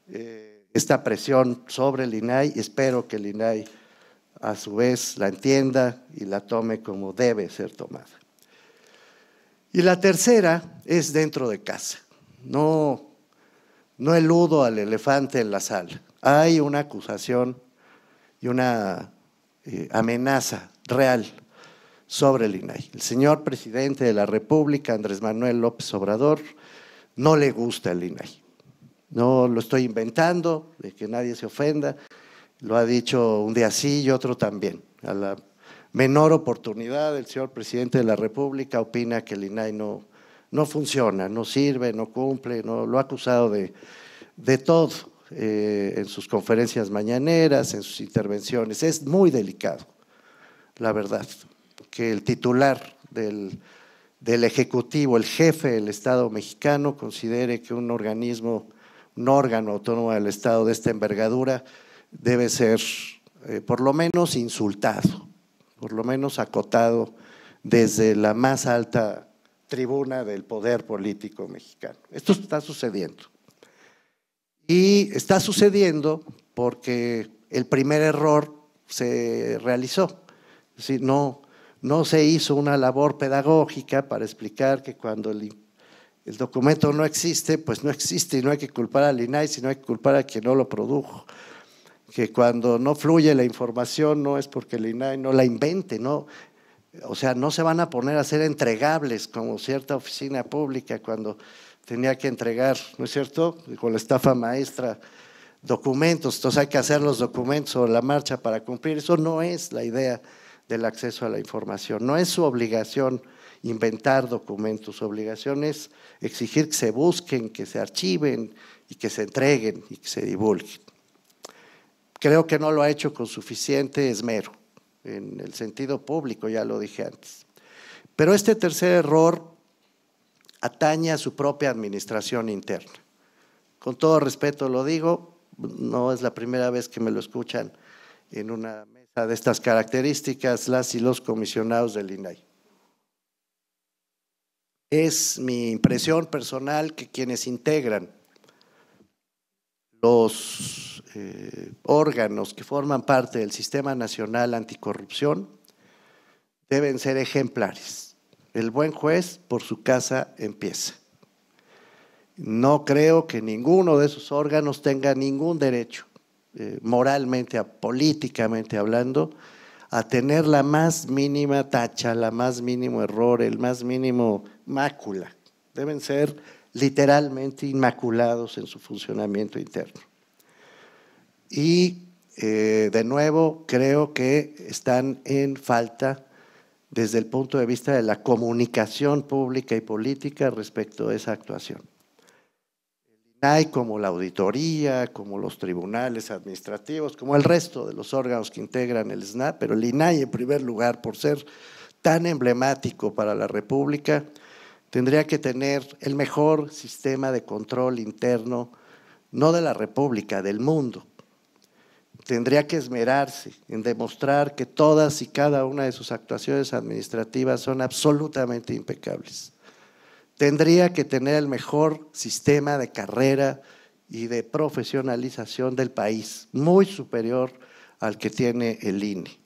eh, esta presión sobre el INAI. Espero que el INAI a su vez la entienda y la tome como debe ser tomada. Y la tercera es dentro de casa. No no eludo al elefante en la sala. Hay una acusación y una eh, amenaza real sobre el INAI. El señor presidente de la República, Andrés Manuel López Obrador, no le gusta el INAI. No lo estoy inventando, de que nadie se ofenda. Lo ha dicho un día así y otro también. A la menor oportunidad, el señor presidente de la República opina que el INAI no, no funciona, no sirve, no cumple, no, lo ha acusado de, todo eh, en sus conferencias mañaneras, en sus intervenciones. Es muy delicado, la verdad, que el titular del, del Ejecutivo, el jefe del Estado mexicano, considere que un organismo, un órgano autónomo del Estado de esta envergadura debe ser eh, por lo menos insultado, por lo menos acotado desde la más alta tribuna del poder político mexicano. Esto está sucediendo. Y está sucediendo porque el primer error se realizó. Si no, no se hizo una labor pedagógica para explicar que cuando el, el, documento no existe, pues no existe y no hay que culpar al INAI, sino hay que culpar a quien no lo produjo. Que cuando no fluye la información no es porque el INAI no la invente, no o sea, no se van a poner a ser entregables como cierta oficina pública cuando tenía que entregar, ¿no es cierto?, con la estafa maestra documentos, entonces hay que hacer los documentos o la marcha para cumplir. Eso no es la idea del acceso a la información, no es su obligación inventar documentos, su obligación es exigir que se busquen, que se archiven y que se entreguen y que se divulguen. Creo que no lo ha hecho con suficiente esmero en el sentido público, ya lo dije antes. Pero este tercer error atañe a su propia administración interna. Con todo respeto lo digo, no es la primera vez que me lo escuchan en una mesa de estas características las y los comisionados del INAI. Es mi impresión personal que quienes integran los eh, órganos que forman parte del Sistema Nacional Anticorrupción deben ser ejemplares. El buen juez por su casa empieza. No creo que ninguno de esos órganos tenga ningún derecho, eh, moralmente, políticamente hablando, a tener la más mínima tacha, la más mínimo error, el más mínimo mácula. Deben ser literalmente inmaculados en su funcionamiento interno. Y eh, de nuevo creo que están en falta desde el punto de vista de la comunicación pública y política respecto a esa actuación. INAI como la auditoría, como los tribunales administrativos, como el resto de los órganos que integran el SNAP, pero el INAI en primer lugar por ser tan emblemático para la República, tendría que tener el mejor sistema de control interno, no de la República, del mundo. Tendría que esmerarse en demostrar que todas y cada una de sus actuaciones administrativas son absolutamente impecables. Tendría que tener el mejor sistema de carrera y de profesionalización del país, muy superior al que tiene el INE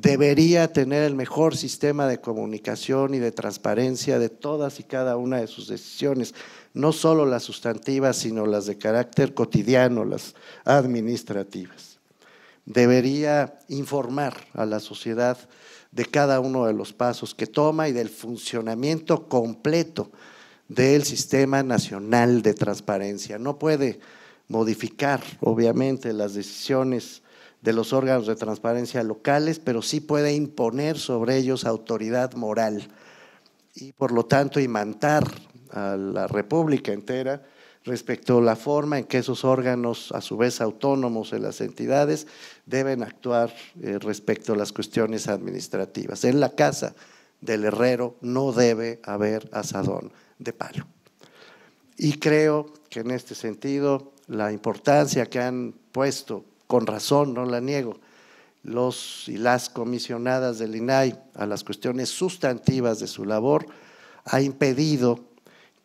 debería tener el mejor sistema de comunicación y de transparencia de todas y cada una de sus decisiones, no solo las sustantivas, sino las de carácter cotidiano, las administrativas. Debería informar a la sociedad de cada uno de los pasos que toma y del funcionamiento completo del Sistema Nacional de Transparencia. No puede modificar, obviamente, las decisiones de los órganos de transparencia locales, pero sí puede imponer sobre ellos autoridad moral y por lo tanto imantar a la República entera respecto a la forma en que esos órganos, a su vez autónomos en las entidades, deben actuar eh, respecto a las cuestiones administrativas. En la casa del herrero no debe haber asadón de palo. Y creo que en este sentido la importancia que han puesto con razón, no la niego, los y las comisionadas del INAI a las cuestiones sustantivas de su labor ha impedido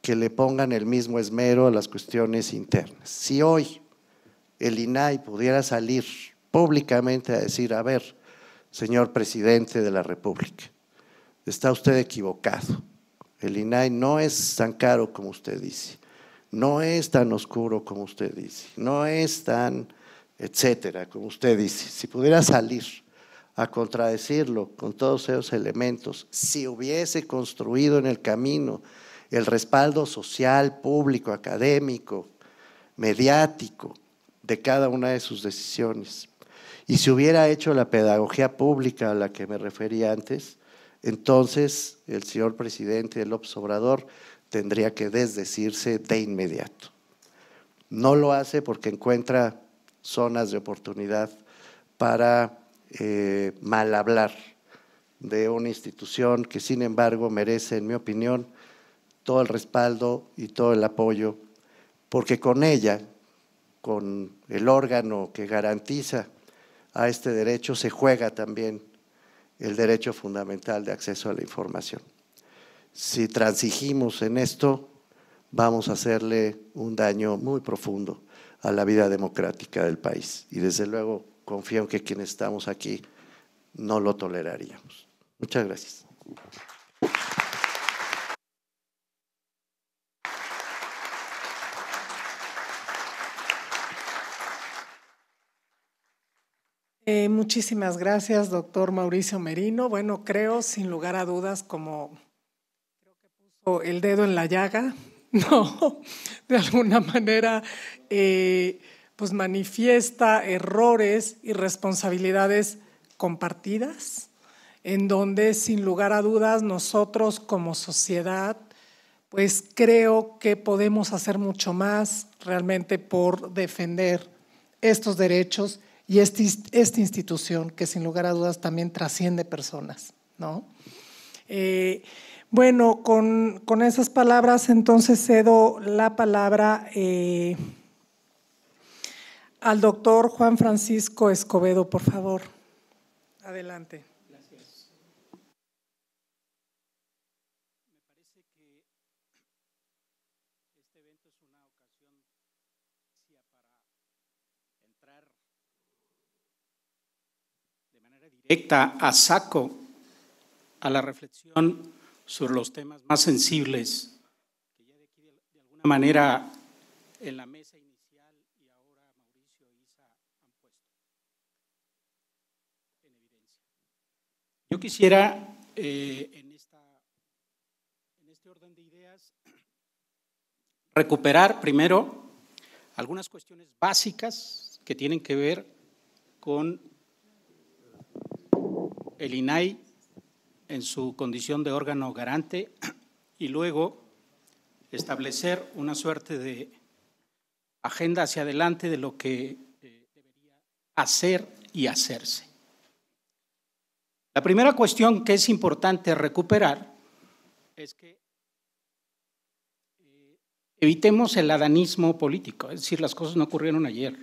que le pongan el mismo esmero a las cuestiones internas. Si hoy el INAI pudiera salir públicamente a decir, a ver, señor presidente de la República, está usted equivocado. El INAI no es tan caro como usted dice, no es tan oscuro como usted dice, no es tan etcétera, como usted dice, si pudiera salir a contradecirlo con todos esos elementos, si hubiese construido en el camino el respaldo social, público, académico, mediático de cada una de sus decisiones, y si hubiera hecho la pedagogía pública a la que me referí antes, entonces el señor presidente López Obrador tendría que desdecirse de inmediato. No lo hace porque encuentra zonas de oportunidad para eh, mal hablar de una institución que sin embargo merece, en mi opinión, todo el respaldo y todo el apoyo, porque con ella, con el órgano que garantiza a este derecho, se juega también el derecho fundamental de acceso a la información. Si transigimos en esto, vamos a hacerle un daño muy profundo a la vida democrática del país. Y desde luego confío en que quienes estamos aquí no lo toleraríamos. Muchas gracias. Eh, muchísimas gracias, doctor Mauricio Merino. Bueno, creo, sin lugar a dudas, como creo que puso el dedo en la llaga ¿no? De alguna manera, eh, pues manifiesta errores y responsabilidades compartidas, en donde sin lugar a dudas nosotros como sociedad, pues creo que podemos hacer mucho más realmente por defender estos derechos y este esta institución que sin lugar a dudas también trasciende personas, ¿no? Eh, bueno, con, esas palabras entonces cedo la palabra eh, al doctor Juan Francisco Escobedo, por favor. Adelante. Gracias. Me parece que este evento es una ocasión para entrar de manera directa a saco a la reflexión sobre los temas más sensibles que ya de alguna manera en la mesa inicial y ahora Mauricio y Isa han puesto en evidencia. Yo quisiera eh, en, esta, en este orden de ideas recuperar primero algunas cuestiones básicas que tienen que ver con el INAI en su condición de órgano garante y luego establecer una suerte de agenda hacia adelante de lo que eh, debería hacer y hacerse. La primera cuestión que es importante recuperar es que eh, evitemos el adanismo político, es decir, las cosas no ocurrieron ayer.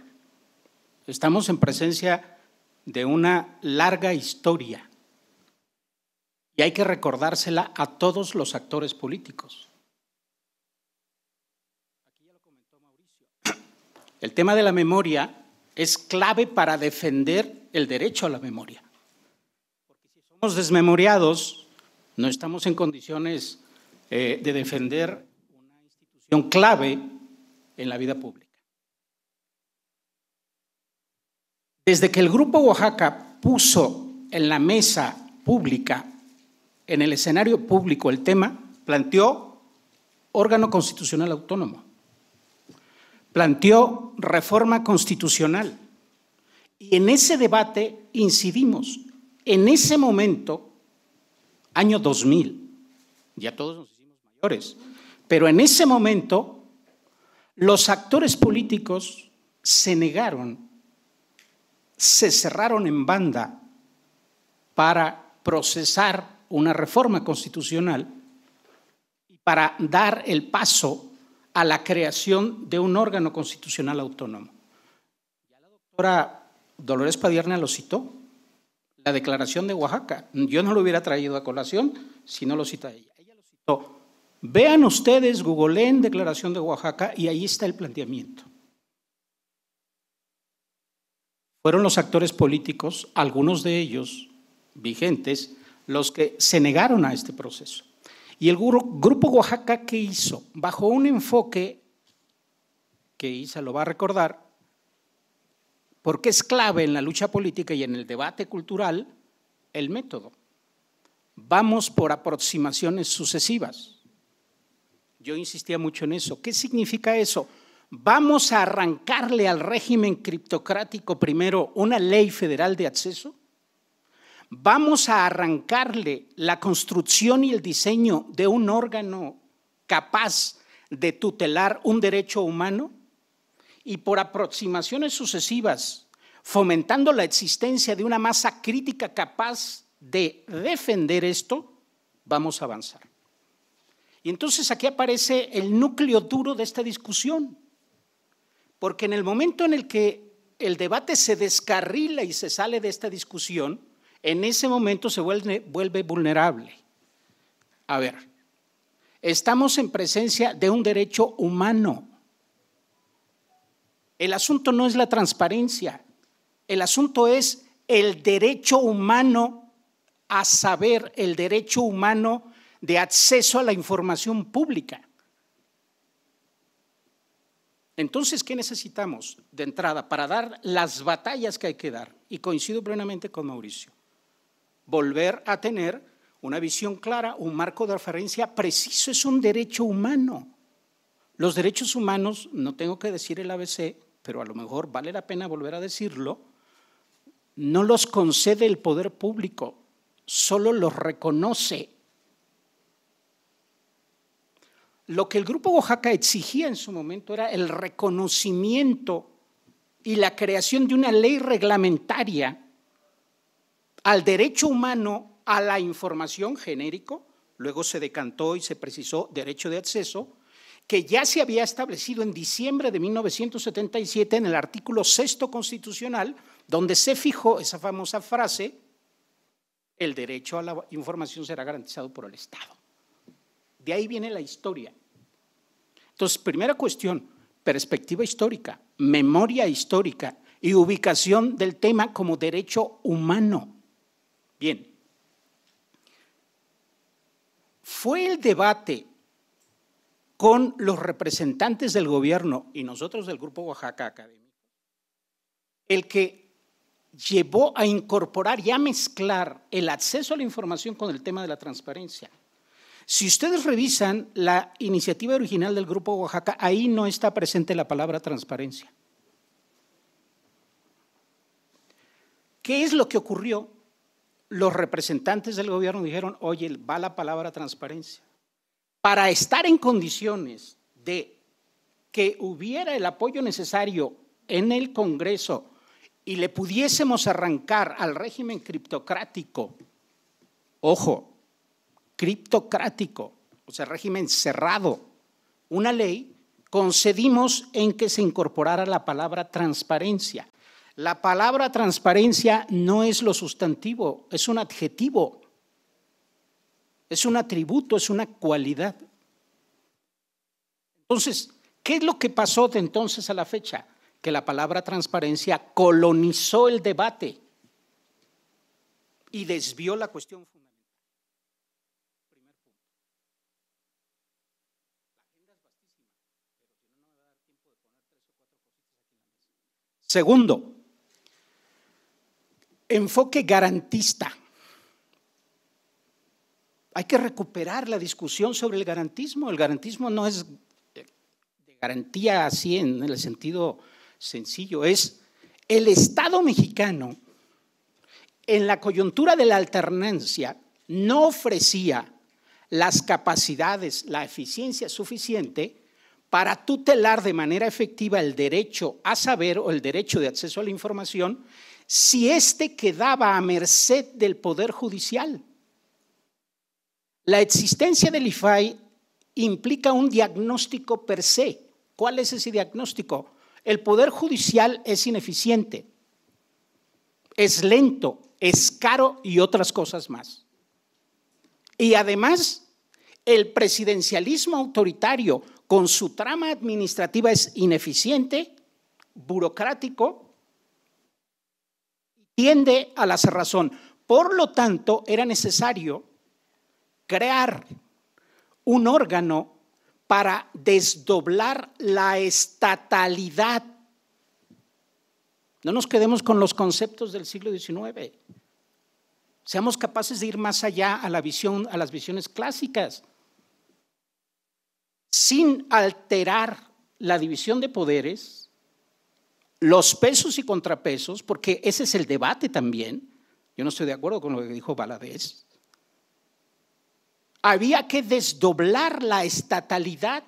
Estamos en presencia de una larga historia y hay que recordársela a todos los actores políticos. El tema de la memoria es clave para defender el derecho a la memoria. Porque si somos desmemoriados, no estamos en condiciones eh, de defender una institución clave en la vida pública. Desde que el Grupo Oaxaca puso en la mesa pública en el escenario público el tema, planteó órgano constitucional autónomo, planteó reforma constitucional. Y en ese debate incidimos. En ese momento, año 2000, ya todos nos hicimos mayores, pero en ese momento los actores políticos se negaron, se cerraron en banda para procesar una reforma constitucional para dar el paso a la creación de un órgano constitucional autónomo. Ya la doctora Dolores Padierna lo citó, la declaración de Oaxaca. Yo no lo hubiera traído a colación si no lo cita ella. Ella lo citó. Vean ustedes, googleen declaración de Oaxaca y ahí está el planteamiento. Fueron los actores políticos, algunos de ellos vigentes, los que se negaron a este proceso. Y el Grupo Oaxaca, ¿qué hizo? Bajo un enfoque, que Isa lo va a recordar, porque es clave en la lucha política y en el debate cultural, el método. Vamos por aproximaciones sucesivas. Yo insistía mucho en eso. ¿Qué significa eso? Vamos a arrancarle al régimen criptocrático primero una ley federal de acceso vamos a arrancarle la construcción y el diseño de un órgano capaz de tutelar un derecho humano y por aproximaciones sucesivas, fomentando la existencia de una masa crítica capaz de defender esto, vamos a avanzar. Y entonces aquí aparece el núcleo duro de esta discusión, porque en el momento en el que el debate se descarrila y se sale de esta discusión, en ese momento se vuelve, vulnerable. A ver, estamos en presencia de un derecho humano. El asunto no es la transparencia, el asunto es el derecho humano a saber, el derecho humano de acceso a la información pública. Entonces, ¿qué necesitamos de entrada para dar las batallas que hay que dar? Y coincido plenamente con Mauricio volver a tener una visión clara, un marco de referencia preciso, es un derecho humano. Los derechos humanos, no tengo que decir el ABC, pero a lo mejor vale la pena volver a decirlo, no los concede el poder público, solo los reconoce. Lo que el Grupo Oaxaca exigía en su momento era el reconocimiento y la creación de una ley reglamentaria al derecho humano a la información genérico, luego se decantó y se precisó derecho de acceso, que ya se había establecido en diciembre de 1977 en el artículo sexto constitucional, donde se fijó esa famosa frase, el derecho a la información será garantizado por el Estado. De ahí viene la historia. Entonces, primera cuestión, perspectiva histórica, memoria histórica y ubicación del tema como derecho humano. Bien, fue el debate con los representantes del gobierno y nosotros del Grupo Oaxaca Académico el que llevó a incorporar y a mezclar el acceso a la información con el tema de la transparencia. Si ustedes revisan la iniciativa original del Grupo Oaxaca, ahí no está presente la palabra transparencia. ¿Qué es lo que ocurrió? los representantes del gobierno dijeron, oye, va la palabra transparencia. Para estar en condiciones de que hubiera el apoyo necesario en el Congreso y le pudiésemos arrancar al régimen criptocrático, ojo, criptocrático, o sea, régimen cerrado, una ley, concedimos en que se incorporara la palabra transparencia. La palabra transparencia no es lo sustantivo, es un adjetivo, es un atributo, es una cualidad. Entonces, ¿qué es lo que pasó de entonces a la fecha? Que la palabra transparencia colonizó el debate y desvió la cuestión fundamental. Segundo, enfoque garantista. Hay que recuperar la discusión sobre el garantismo. El garantismo no es de garantía así en el sentido sencillo, es el Estado mexicano en la coyuntura de la alternancia no ofrecía las capacidades, la eficiencia suficiente para tutelar de manera efectiva el derecho a saber o el derecho de acceso a la información si éste quedaba a merced del Poder Judicial. La existencia del IFAI implica un diagnóstico per se. ¿Cuál es ese diagnóstico? El Poder Judicial es ineficiente, es lento, es caro y otras cosas más. Y además, el presidencialismo autoritario con su trama administrativa es ineficiente, burocrático tiende a la cerrazón. Por lo tanto, era necesario crear un órgano para desdoblar la estatalidad. No nos quedemos con los conceptos del siglo XIX. Seamos capaces de ir más allá a la visión, a las visiones clásicas, sin alterar la división de poderes, los pesos y contrapesos, porque ese es el debate también. Yo no estoy de acuerdo con lo que dijo Baladés. Había que desdoblar la estatalidad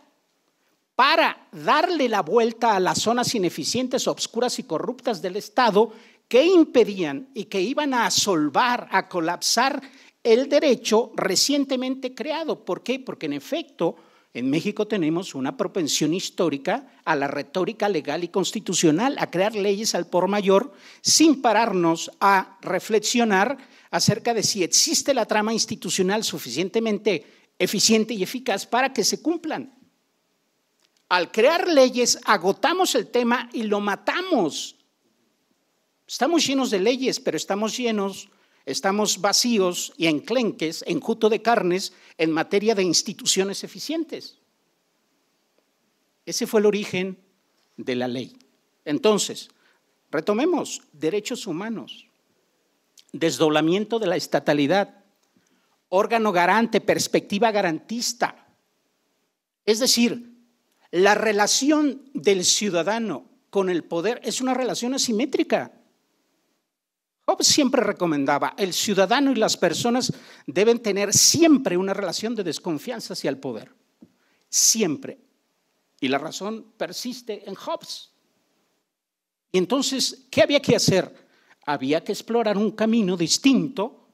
para darle la vuelta a las zonas ineficientes, obscuras y corruptas del Estado que impedían y que iban a solvar, a colapsar el derecho recientemente creado. ¿Por qué? Porque en efecto en México tenemos una propensión histórica a la retórica legal y constitucional, a crear leyes al por mayor sin pararnos a reflexionar acerca de si existe la trama institucional suficientemente eficiente y eficaz para que se cumplan. Al crear leyes agotamos el tema y lo matamos. Estamos llenos de leyes, pero estamos llenos Estamos vacíos y enclenques, enjuto de carnes, en materia de instituciones eficientes. Ese fue el origen de la ley. Entonces, retomemos derechos humanos, desdoblamiento de la estatalidad, órgano garante, perspectiva garantista. Es decir, la relación del ciudadano con el poder es una relación asimétrica. Hobbes siempre recomendaba, el ciudadano y las personas deben tener siempre una relación de desconfianza hacia el poder. Siempre. Y la razón persiste en Hobbes. Y entonces, ¿qué había que hacer? Había que explorar un camino distinto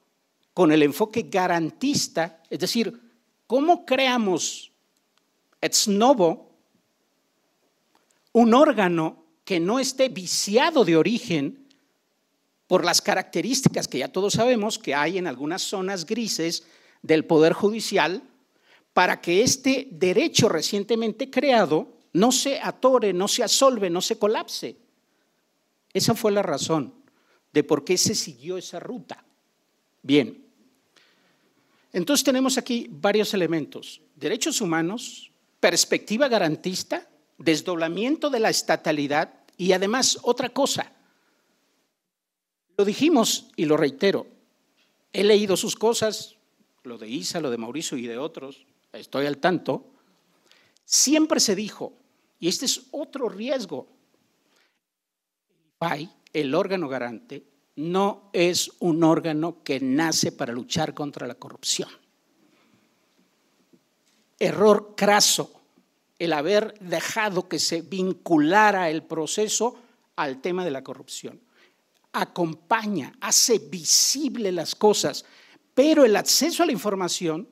con el enfoque garantista, es decir, ¿cómo creamos ex novo un órgano que no esté viciado de origen, por las características que ya todos sabemos que hay en algunas zonas grises del Poder Judicial, para que este derecho recientemente creado no se atore, no se asolve, no se colapse. Esa fue la razón de por qué se siguió esa ruta. Bien, entonces tenemos aquí varios elementos. Derechos humanos, perspectiva garantista, desdoblamiento de la estatalidad y además otra cosa, lo dijimos y lo reitero. He leído sus cosas, lo de Isa, lo de Mauricio y de otros, estoy al tanto. Siempre se dijo, y este es otro riesgo, el órgano garante, no es un órgano que nace para luchar contra la corrupción. Error craso el haber dejado que se vinculara el proceso al tema de la corrupción acompaña, hace visible las cosas, pero el acceso a la información,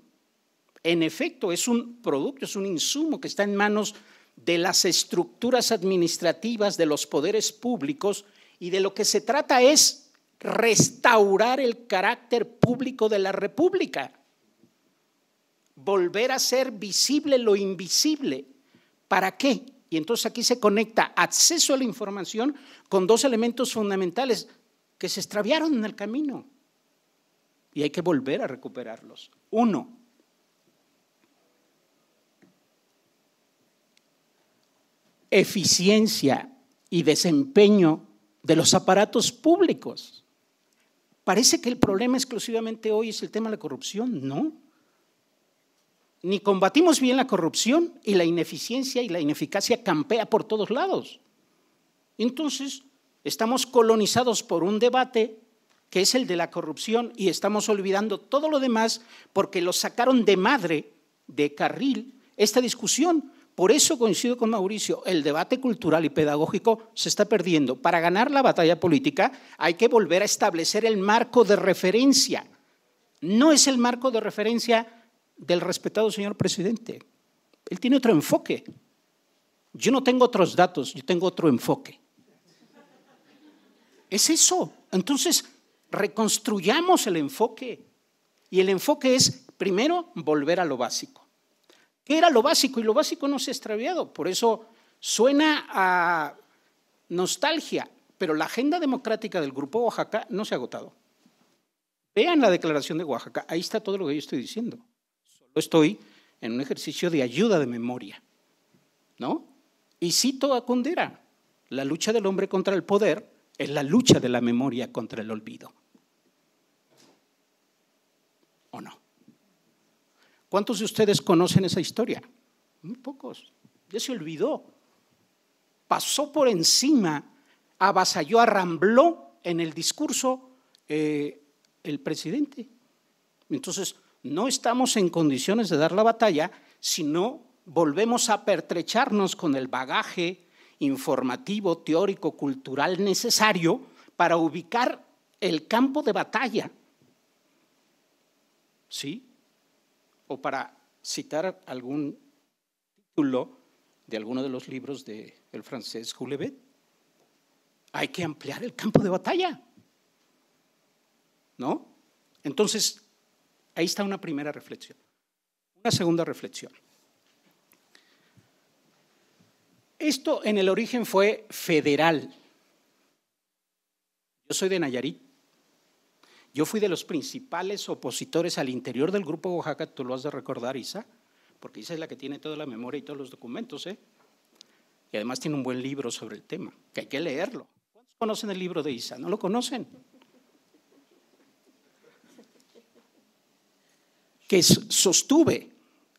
en efecto, es un producto, es un insumo que está en manos de las estructuras administrativas, de los poderes públicos, y de lo que se trata es restaurar el carácter público de la República, volver a ser visible lo invisible. ¿Para qué? Y entonces aquí se conecta acceso a la información con dos elementos fundamentales que se extraviaron en el camino. Y hay que volver a recuperarlos. Uno, eficiencia y desempeño de los aparatos públicos. Parece que el problema exclusivamente hoy es el tema de la corrupción. No, ni combatimos bien la corrupción y la ineficiencia y la ineficacia campea por todos lados. Entonces, estamos colonizados por un debate que es el de la corrupción y estamos olvidando todo lo demás porque lo sacaron de madre, de carril, esta discusión. Por eso coincido con Mauricio, el debate cultural y pedagógico se está perdiendo. Para ganar la batalla política hay que volver a establecer el marco de referencia. No es el marco de referencia del respetado señor presidente. Él tiene otro enfoque. Yo no tengo otros datos, yo tengo otro enfoque. Es eso. Entonces, reconstruyamos el enfoque. Y el enfoque es, primero, volver a lo básico. ¿Qué era lo básico? Y lo básico no se ha extraviado. Por eso suena a nostalgia, pero la agenda democrática del Grupo Oaxaca no se ha agotado. Vean la declaración de Oaxaca, ahí está todo lo que yo estoy diciendo estoy en un ejercicio de ayuda de memoria, ¿no? Y cito a Kundera, la lucha del hombre contra el poder es la lucha de la memoria contra el olvido. ¿O no? ¿Cuántos de ustedes conocen esa historia? Muy pocos. Ya se olvidó. Pasó por encima, avasalló, arrambló en el discurso eh, el presidente. Entonces, no estamos en condiciones de dar la batalla si no volvemos a pertrecharnos con el bagaje informativo, teórico, cultural necesario para ubicar el campo de batalla. ¿Sí? O para citar algún título de alguno de los libros del de francés Joulevet, Hay que ampliar el campo de batalla. ¿No? Entonces, Ahí está una primera reflexión. Una segunda reflexión. Esto en el origen fue federal. Yo soy de Nayarit. Yo fui de los principales opositores al interior del Grupo Oaxaca, tú lo has de recordar, Isa, porque Isa es la que tiene toda la memoria y todos los documentos, ¿eh? Y además tiene un buen libro sobre el tema, que hay que leerlo. ¿Cuántos conocen el libro de Isa? ¿No lo conocen? que sostuve,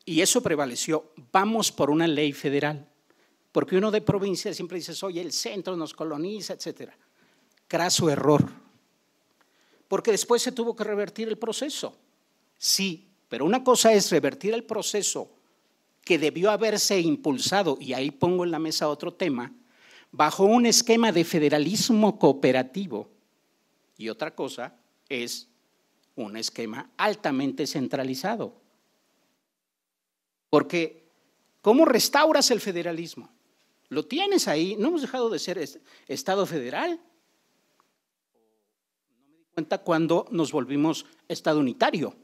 y eso prevaleció, vamos por una ley federal, porque uno de provincia siempre dice, oye, el centro nos coloniza, etc. Craso error, porque después se tuvo que revertir el proceso. Sí, pero una cosa es revertir el proceso que debió haberse impulsado, y ahí pongo en la mesa otro tema, bajo un esquema de federalismo cooperativo. Y otra cosa es un esquema altamente centralizado. Porque, ¿cómo restauras el federalismo? Lo tienes ahí, no hemos dejado de ser Estado federal. No me di cuenta cuando nos volvimos Estado unitario.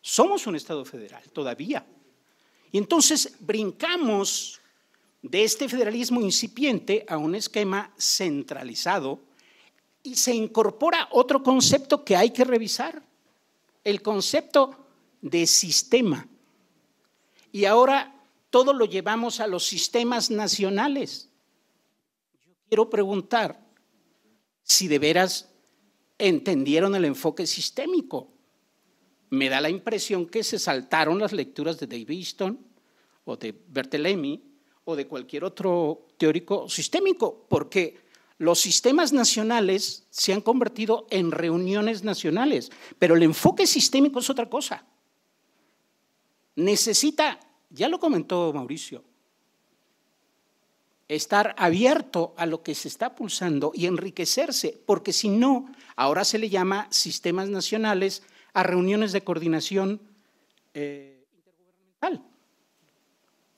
Somos un Estado federal todavía. Y entonces brincamos de este federalismo incipiente a un esquema centralizado y se incorpora otro concepto que hay que revisar, el concepto de sistema. Y ahora todo lo llevamos a los sistemas nacionales. Yo quiero preguntar si de veras entendieron el enfoque sistémico. Me da la impresión que se saltaron las lecturas de David Easton o de Bertelemi o de cualquier otro teórico sistémico, porque los sistemas nacionales se han convertido en reuniones nacionales, pero el enfoque sistémico es otra cosa. Necesita, ya lo comentó Mauricio, estar abierto a lo que se está pulsando y enriquecerse, porque si no, ahora se le llama sistemas nacionales a reuniones de coordinación eh, intergubernamental.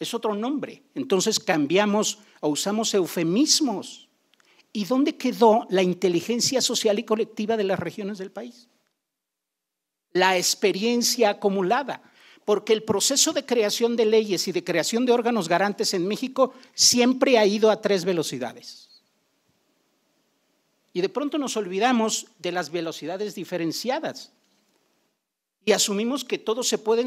Es otro nombre. Entonces cambiamos o usamos eufemismos. ¿Y dónde quedó la inteligencia social y colectiva de las regiones del país? La experiencia acumulada, porque el proceso de creación de leyes y de creación de órganos garantes en México siempre ha ido a tres velocidades. Y de pronto nos olvidamos de las velocidades diferenciadas y asumimos que todos se pueden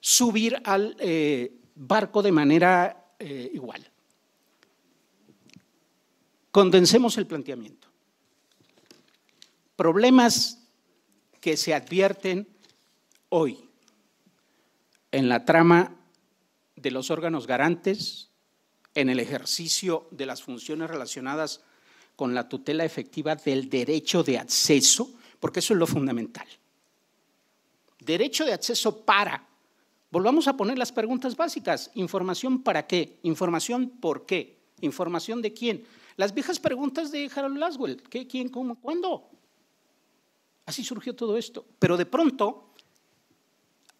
subir al eh, barco de manera eh, igual. Condensemos el planteamiento. Problemas que se advierten hoy en la trama de los órganos garantes, en el ejercicio de las funciones relacionadas con la tutela efectiva del derecho de acceso, porque eso es lo fundamental. Derecho de acceso para. Volvamos a poner las preguntas básicas. Información para qué, información por qué, información de quién, las viejas preguntas de Harold Laswell, ¿qué, quién, cómo, cuándo? Así surgió todo esto. Pero de pronto,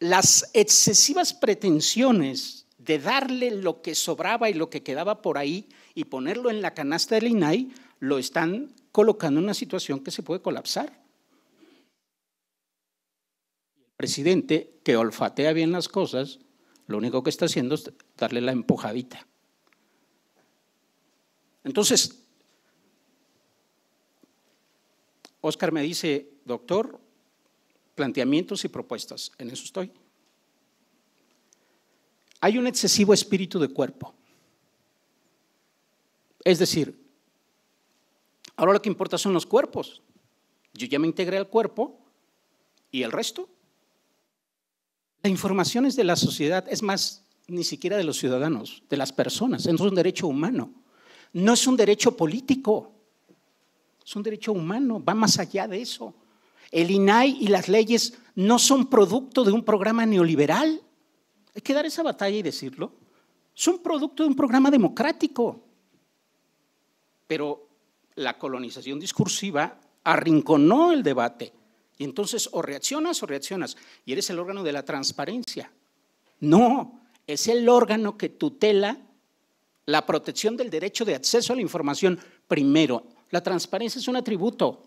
las excesivas pretensiones de darle lo que sobraba y lo que quedaba por ahí y ponerlo en la canasta del INAI, lo están colocando en una situación que se puede colapsar. El presidente, que olfatea bien las cosas, lo único que está haciendo es darle la empujadita. Entonces, Oscar me dice, doctor, planteamientos y propuestas, en eso estoy. Hay un excesivo espíritu de cuerpo. Es decir, ahora lo que importa son los cuerpos. Yo ya me integré al cuerpo y el resto. La información es de la sociedad, es más, ni siquiera de los ciudadanos, de las personas, es un derecho humano no es un derecho político, es un derecho humano, va más allá de eso. El INAI y las leyes no son producto de un programa neoliberal. Hay que dar esa batalla y decirlo. Son producto de un programa democrático. Pero la colonización discursiva arrinconó el debate. Y entonces o reaccionas o reaccionas. Y eres el órgano de la transparencia. No, es el órgano que tutela la protección del derecho de acceso a la información primero. La transparencia es un atributo.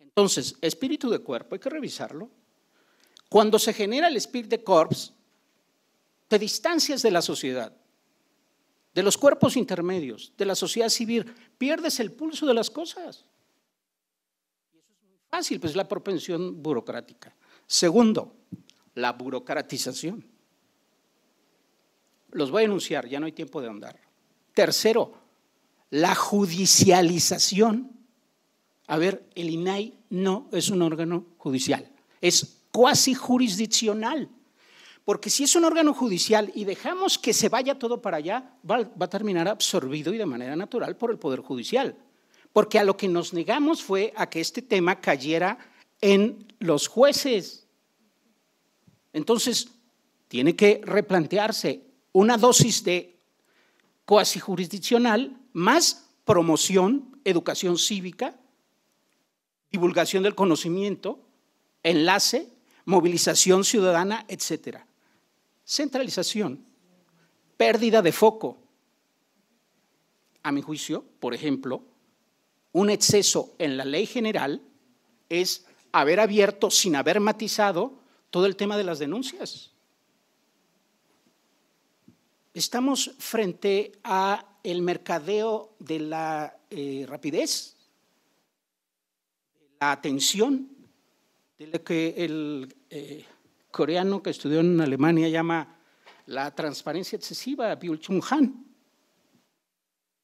Entonces, espíritu de cuerpo, hay que revisarlo. Cuando se genera el espíritu de corps, te distancias de la sociedad, de los cuerpos intermedios, de la sociedad civil, pierdes el pulso de las cosas. Y eso es muy fácil, pues la propensión burocrática. Segundo, la burocratización. Los voy a enunciar, ya no hay tiempo de andar. Tercero, la judicialización. A ver, el INAI no es un órgano judicial, es cuasi jurisdiccional. Porque si es un órgano judicial y dejamos que se vaya todo para allá, va, va a terminar absorbido y de manera natural por el Poder Judicial. Porque a lo que nos negamos fue a que este tema cayera en los jueces. Entonces, tiene que replantearse una dosis de cuasi jurisdiccional más promoción, educación cívica, divulgación del conocimiento, enlace, movilización ciudadana, etcétera. Centralización, pérdida de foco. A mi juicio, por ejemplo, un exceso en la ley general es haber abierto sin haber matizado todo el tema de las denuncias. Estamos frente a el mercadeo de la eh, rapidez, de la atención, de lo que el eh, coreano que estudió en Alemania llama la transparencia excesiva, Byul Chung Han.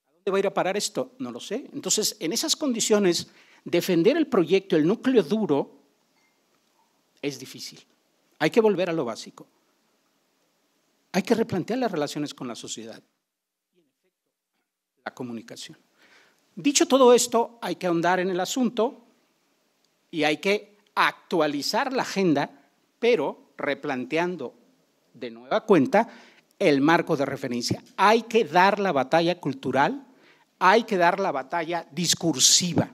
¿A dónde va a ir a parar esto? No lo sé. Entonces, en esas condiciones, defender el proyecto, el núcleo duro, es difícil. Hay que volver a lo básico. Hay que replantear las relaciones con la sociedad la comunicación. Dicho todo esto, hay que ahondar en el asunto y hay que actualizar la agenda, pero replanteando de nueva cuenta el marco de referencia. Hay que dar la batalla cultural, hay que dar la batalla discursiva,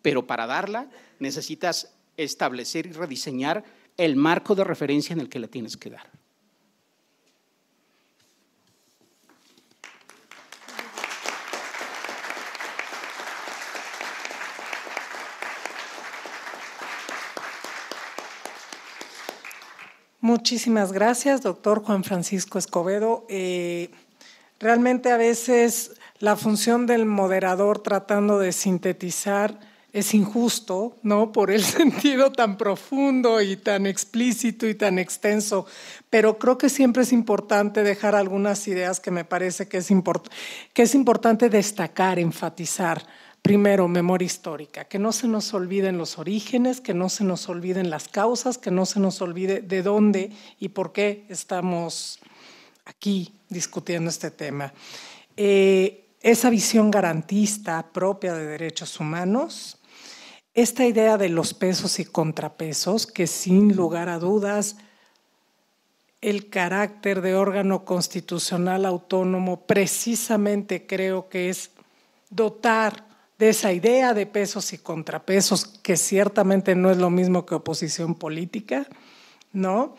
pero para darla necesitas establecer y rediseñar el marco de referencia en el que la tienes que dar. Muchísimas gracias, doctor Juan Francisco Escobedo. Eh, realmente a veces la función del moderador tratando de sintetizar es injusto, ¿no? Por el sentido tan profundo y tan explícito y tan extenso, pero creo que siempre es importante dejar algunas ideas que me parece que que es importante destacar, enfatizar. Primero, memoria histórica, que no se nos olviden los orígenes, que no se nos olviden las causas, que no se nos olvide de dónde y por qué estamos aquí discutiendo este tema. Eh, esa visión garantista propia de derechos humanos, esta idea de los pesos y contrapesos, que sin lugar a dudas el carácter de órgano constitucional autónomo precisamente creo que es dotar de esa idea de pesos y contrapesos, que ciertamente no es lo mismo que oposición política, ¿no?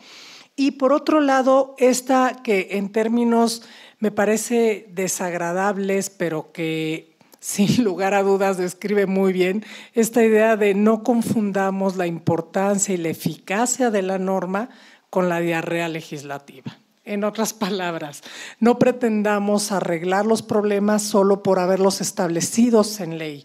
Y por otro lado, esta que en términos me parece desagradables, pero que sin lugar a dudas describe muy bien esta idea de no confundamos la importancia y la eficacia de la norma con la diarrea legislativa. En otras palabras, no pretendamos arreglar los problemas solo por haberlos establecidos en ley.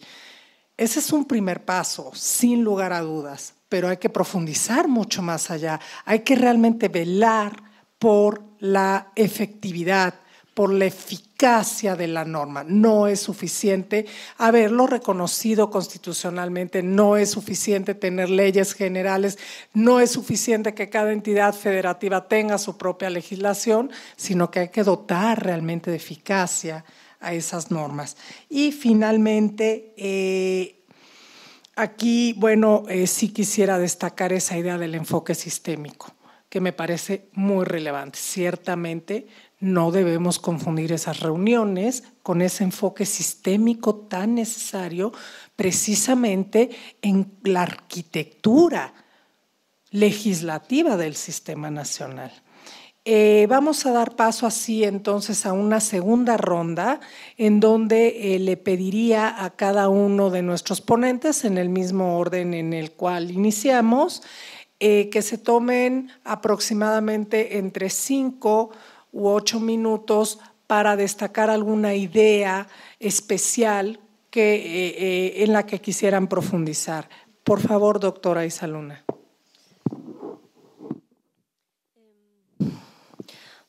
Ese es un primer paso, sin lugar a dudas, pero hay que profundizar mucho más allá. Hay que realmente velar por la efectividad por la eficacia de la norma. No es suficiente haberlo reconocido constitucionalmente, no es suficiente tener leyes generales, no es suficiente que cada entidad federativa tenga su propia legislación, sino que hay que dotar realmente de eficacia a esas normas. Y finalmente, eh, aquí, bueno, eh, sí quisiera destacar esa idea del enfoque sistémico que me parece muy relevante. Ciertamente no debemos confundir esas reuniones con ese enfoque sistémico tan necesario precisamente en la arquitectura legislativa del sistema nacional. Eh, vamos a dar paso así entonces a una segunda ronda en donde eh, le pediría a cada uno de nuestros ponentes, en el mismo orden en el cual iniciamos, eh, que se tomen aproximadamente entre cinco u ocho minutos para destacar alguna idea especial que, eh, eh, en la que quisieran profundizar. Por favor, doctora Isaluna.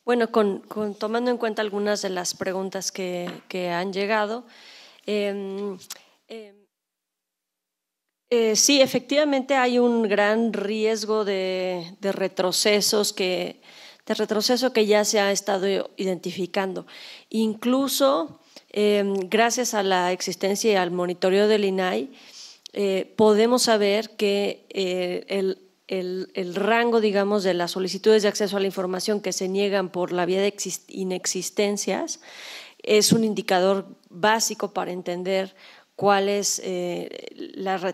Bueno, con, tomando en cuenta algunas de las preguntas que, han llegado, em, em, eh, sí, efectivamente hay un gran riesgo de, de retrocesos que, retroceso que ya se ha estado identificando. Incluso, em, gracias a la existencia y al monitoreo del INAI, eh, podemos saber que eh, el, rango, digamos, de las solicitudes de acceso a la información que se niegan por la vía de inexistencias es un indicador básico para entender cuáles, eh,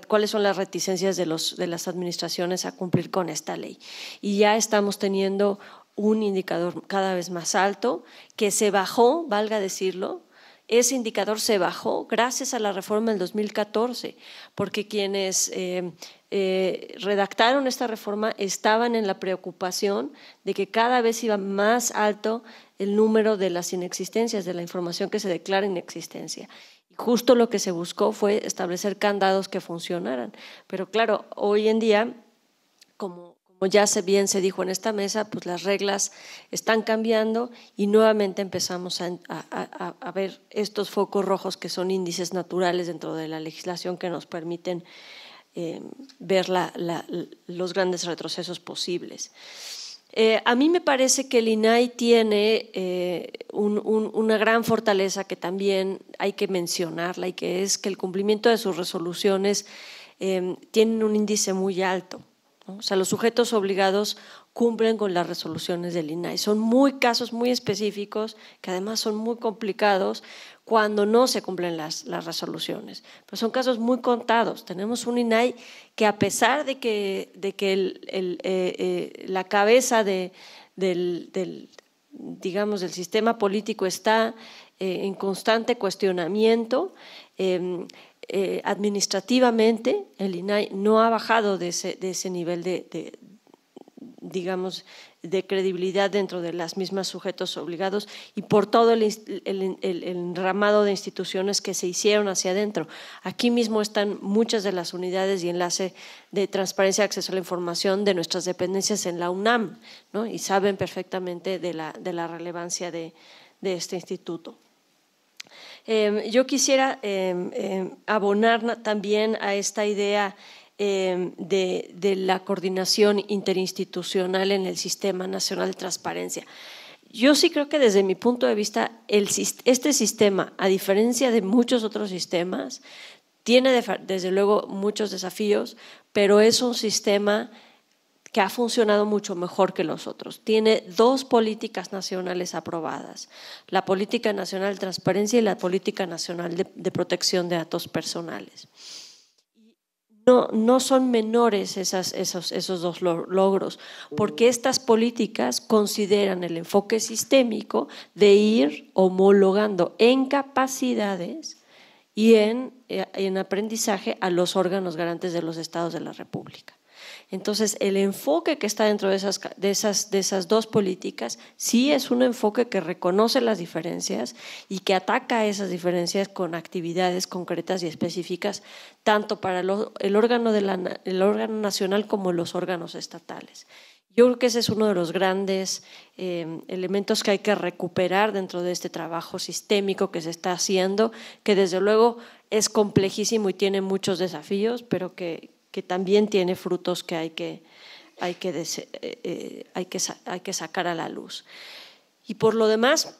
cuáles son las reticencias de, los, de las administraciones a cumplir con esta ley. Y ya estamos teniendo un indicador cada vez más alto, que se bajó, valga decirlo, ese indicador se bajó gracias a la reforma del 2014, porque quienes eh, eh, redactaron esta reforma estaban en la preocupación de que cada vez iba más alto el número de las inexistencias, de la información que se declara inexistencia. Justo lo que se buscó fue establecer candados que funcionaran. Pero claro, hoy en día, como como ya bien se dijo en esta mesa, pues las reglas están cambiando y nuevamente empezamos a, ver estos focos rojos que son índices naturales dentro de la legislación que nos permiten eh, ver los grandes retrocesos posibles. Eh, a mí me parece que el INAI tiene eh, una gran fortaleza que también hay que mencionarla y que es que el cumplimiento de sus resoluciones tiene un índice muy alto. O sea, los sujetos obligados cumplen con las resoluciones del INAI. Son muy casos muy específicos que además son muy complicados cuando no se cumplen las, resoluciones. Pero son casos muy contados. Tenemos un INAI que a pesar de que, eh, eh, la cabeza del, sistema político está eh, en constante cuestionamiento, em, eh, administrativamente el INAI no ha bajado de ese, nivel de, digamos, de credibilidad dentro de las mismas sujetos obligados y por todo el, el, enramado de instituciones que se hicieron hacia adentro. Aquí mismo están muchas de las unidades y enlace de transparencia, y acceso a la información de nuestras dependencias en la UNAM y saben perfectamente de la, relevancia de este instituto. Em, yo quisiera em, em, abonar también a esta idea de, la coordinación interinstitucional en el Sistema Nacional de Transparencia. Yo sí creo que desde mi punto de vista, este sistema, a diferencia de muchos otros sistemas, tiene desde luego muchos desafíos, pero es un sistema que ha funcionado mucho mejor que los otros. Tiene dos políticas nacionales aprobadas, la Política Nacional de Transparencia y la Política Nacional de, Protección de Datos Personales. No, no son menores esos, esos dos logros, porque estas políticas consideran el enfoque sistémico de ir homologando en capacidades y en, eh, en aprendizaje a los órganos garantes de los estados de la República. Entonces, el enfoque que está dentro de esas, de esas, de esas dos políticas sí es un enfoque que reconoce las diferencias y que ataca esas diferencias con actividades concretas y específicas, tanto para el, órgano órgano nacional como los órganos estatales. Yo creo que ese es uno de los grandes em, elementos que hay que recuperar dentro de este trabajo sistémico que se está haciendo, que desde luego es complejísimo y tiene muchos desafíos, pero que, que también tiene frutos que hay que, hay que, eh, eh, hay que, hay que sacar a la luz. Y por lo demás,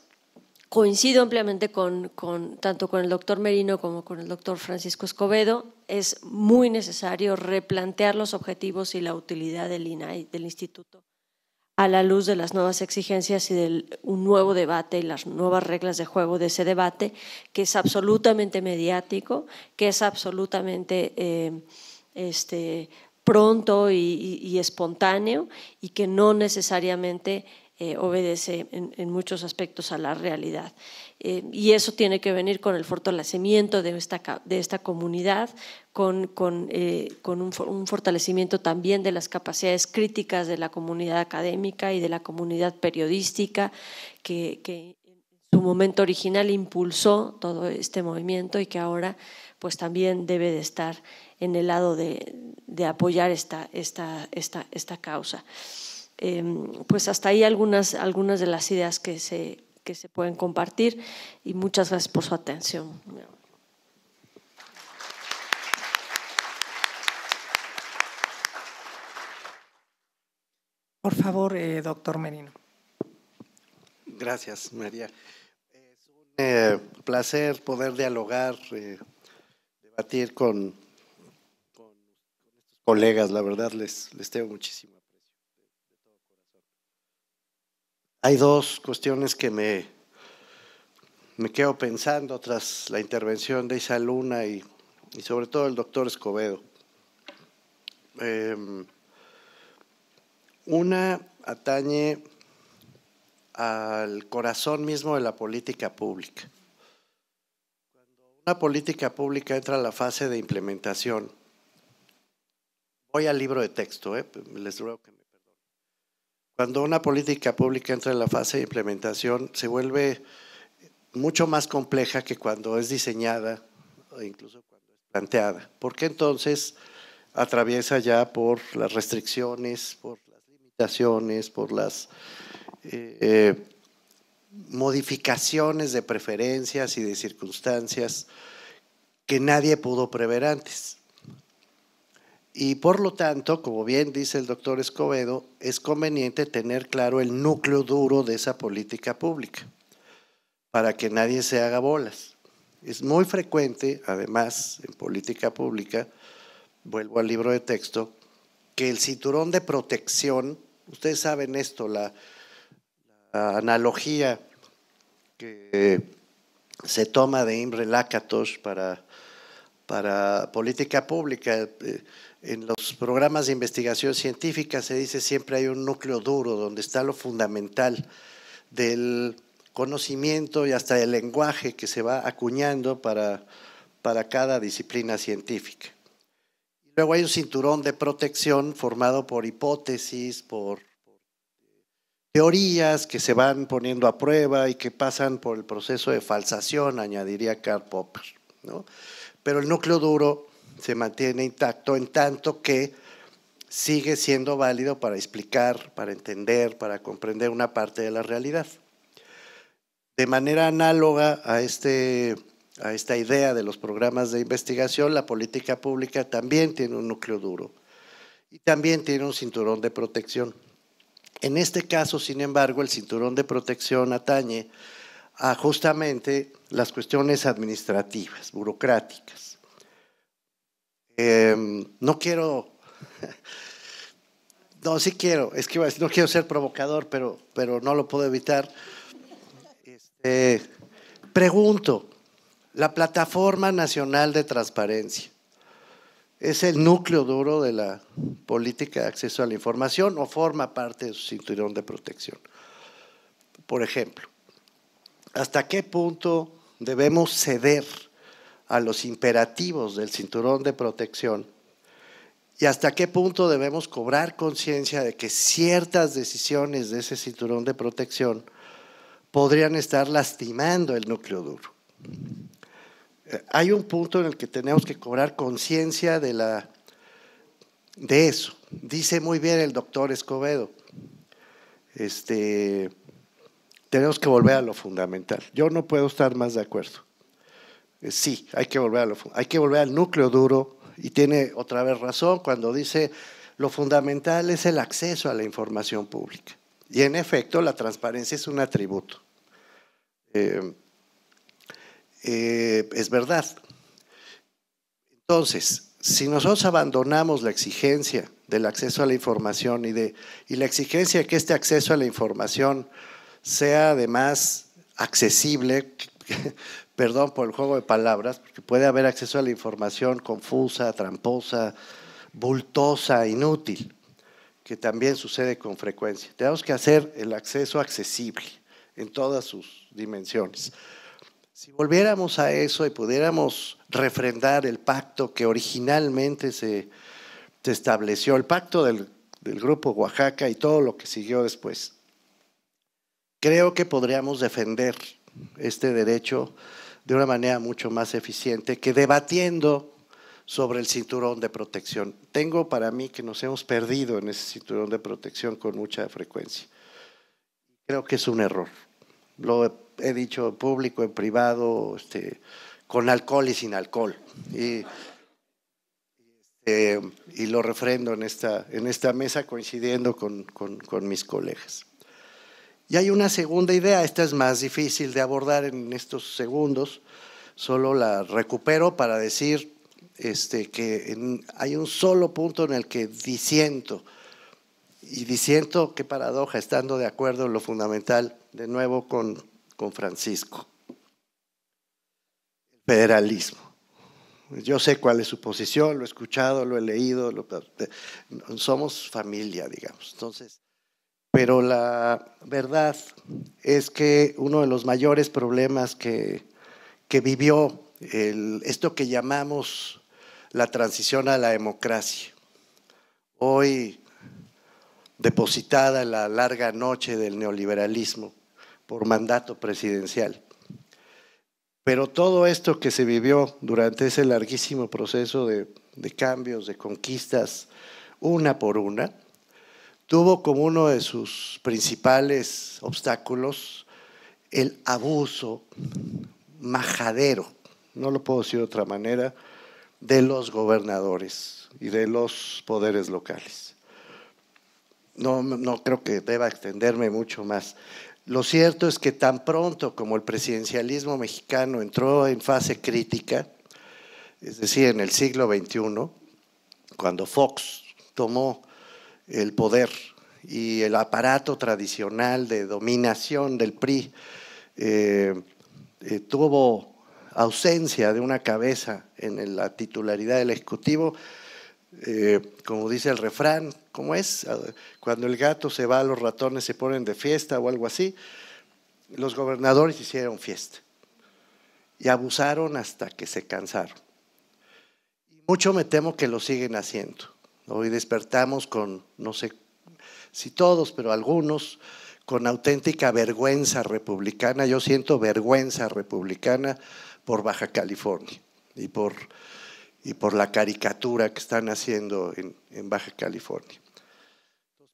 coincido ampliamente con, tanto con el doctor Merino como con el doctor Francisco Escobedo, es muy necesario replantear los objetivos y la utilidad del INAI, del Instituto, a la luz de las nuevas exigencias y de un nuevo debate y las nuevas reglas de juego de ese debate, que es absolutamente mediático, que es absolutamente... Eh, este, pronto y, espontáneo y que no necesariamente eh, obedece en, muchos aspectos a la realidad. Eh, y eso tiene que venir con el fortalecimiento de esta, de esta comunidad, con, con, eh, un, fortalecimiento también de las capacidades críticas de la comunidad académica y de la comunidad periodística, que, que en su momento original impulsó todo este movimiento y que ahora pues también debe de estar en el lado de, apoyar esta, esta, esta, esta causa. Em, pues hasta ahí algunas, algunas de las ideas que se, que se pueden compartir y muchas gracias por su atención. Por favor, eh, doctor Merino. Gracias, María. Es un eh, placer poder dialogar, eh, debatir con colegas, la verdad les, les tengo muchísimo aprecio. Hay dos cuestiones que me, me quedo pensando tras la intervención de Isa Luna y, sobre todo el doctor Escobedo. Em, una atañe al corazón mismo de la política pública. Cuando una política pública entra a la fase de implementación, Voy al libro de texto, ¿eh? les ruego que me perdonen. Cuando una política pública entra en la fase de implementación, se vuelve mucho más compleja que cuando es diseñada o incluso cuando es planteada, porque entonces atraviesa ya por las restricciones, por las limitaciones, por las eh, eh, modificaciones de preferencias y de circunstancias que nadie pudo prever antes. Y por lo tanto, como bien dice el doctor Escobedo, es conveniente tener claro el núcleo duro de esa política pública para que nadie se haga bolas. Es muy frecuente, además, en política pública, vuelvo al libro de texto, que el cinturón de protección, ustedes saben esto, la, analogía que eh, se toma de Imre Lakatos para, para política pública. Eh, en los programas de investigación científica se dice siempre hay un núcleo duro donde está lo fundamental del conocimiento y hasta el lenguaje que se va acuñando para, para cada disciplina científica. Luego hay un cinturón de protección formado por hipótesis, por teorías que se van poniendo a prueba y que pasan por el proceso de falsación, añadiría Karl Popper. ¿no? Pero el núcleo duro se mantiene intacto en tanto que sigue siendo válido para explicar, para entender, para comprender una parte de la realidad. De manera análoga a, este, a esta idea de los programas de investigación, la política pública también tiene un núcleo duro y también tiene un cinturón de protección. En este caso, sin embargo, el cinturón de protección atañe a justamente las cuestiones administrativas, burocráticas. Em, no quiero, no, sí quiero, es que no quiero ser provocador, pero, pero no lo puedo evitar. Este, pregunto, la Plataforma Nacional de Transparencia, ¿es el núcleo duro de la política de acceso a la información o forma parte de su cinturón de protección? Por ejemplo, ¿hasta qué punto debemos ceder? a los imperativos del cinturón de protección y hasta qué punto debemos cobrar conciencia de que ciertas decisiones de ese cinturón de protección podrían estar lastimando el núcleo duro. Eh, hay un punto en el que tenemos que cobrar conciencia de, de eso. Dice muy bien el doctor Escobedo, este, tenemos que volver a lo fundamental. Yo no puedo estar más de acuerdo. Eh, sí, hay que, volver al núcleo duro y tiene otra vez razón cuando dice lo fundamental es el acceso a la información pública. Y en efecto, la transparencia es un atributo. Eh, eh, es verdad. Entonces, si nosotros abandonamos la exigencia del acceso a la información y, de, y la exigencia de que este acceso a la información sea además accesible, perdón por el juego de palabras, porque puede haber acceso a la información confusa, tramposa, bultosa, inútil, que también sucede con frecuencia. Tenemos que hacer el acceso accesible en todas sus dimensiones. Si volviéramos a eso y pudiéramos refrendar el pacto que originalmente se, se estableció, el pacto del, del grupo Oaxaca y todo lo que siguió después, creo que podríamos defender este derecho de una manera mucho más eficiente que debatiendo sobre el cinturón de protección. Tengo para mí que nos hemos perdido en ese cinturón de protección con mucha frecuencia. Creo que es un error. Lo he dicho en público, en privado, este, con alcohol y sin alcohol. Este, y, lo refrendo en esta, en esta mesa coincidiendo con mis colegas. Y hay una segunda idea, esta es más difícil de abordar en estos segundos, solo la recupero para decir este, que hay un solo punto en el que disiento, y disiento, qué paradoja, estando de acuerdo en lo fundamental, de nuevo con, con Francisco, el federalismo. Yo sé cuál es su posición, lo he escuchado, lo he leído, somos familia, digamos. Entonces, pero la verdad es que uno de los mayores problemas que, vivió esto que llamamos la transición a la democracia, hoy depositada la larga noche del neoliberalismo por mandato presidencial. Pero todo esto que se vivió durante ese larguísimo proceso de cambios, de conquistas, una por una, tuvo como uno de sus principales obstáculos el abuso majadero, no lo puedo decir de otra manera, de los gobernadores y de los poderes locales. No, no creo que deba extenderme mucho más. Lo cierto es que tan pronto como el presidencialismo mexicano entró en fase crítica, es decir, en el siglo XXI, cuando Fox tomó el poder y el aparato tradicional de dominación del PRI eh, eh, tuvo ausencia de una cabeza en la titularidad del Ejecutivo, eh, como dice el refrán, ¿cómo es? Cuando el gato se va, los ratones se ponen de fiesta o algo así. Los gobernadores hicieron fiesta y abusaron hasta que se cansaron. Y mucho me temo que lo siguen haciendo. Hoy despertamos con, no sé si todos, pero algunos, con auténtica vergüenza republicana. Yo siento vergüenza republicana por Baja California y por, y por la caricatura que están haciendo en, en Baja California.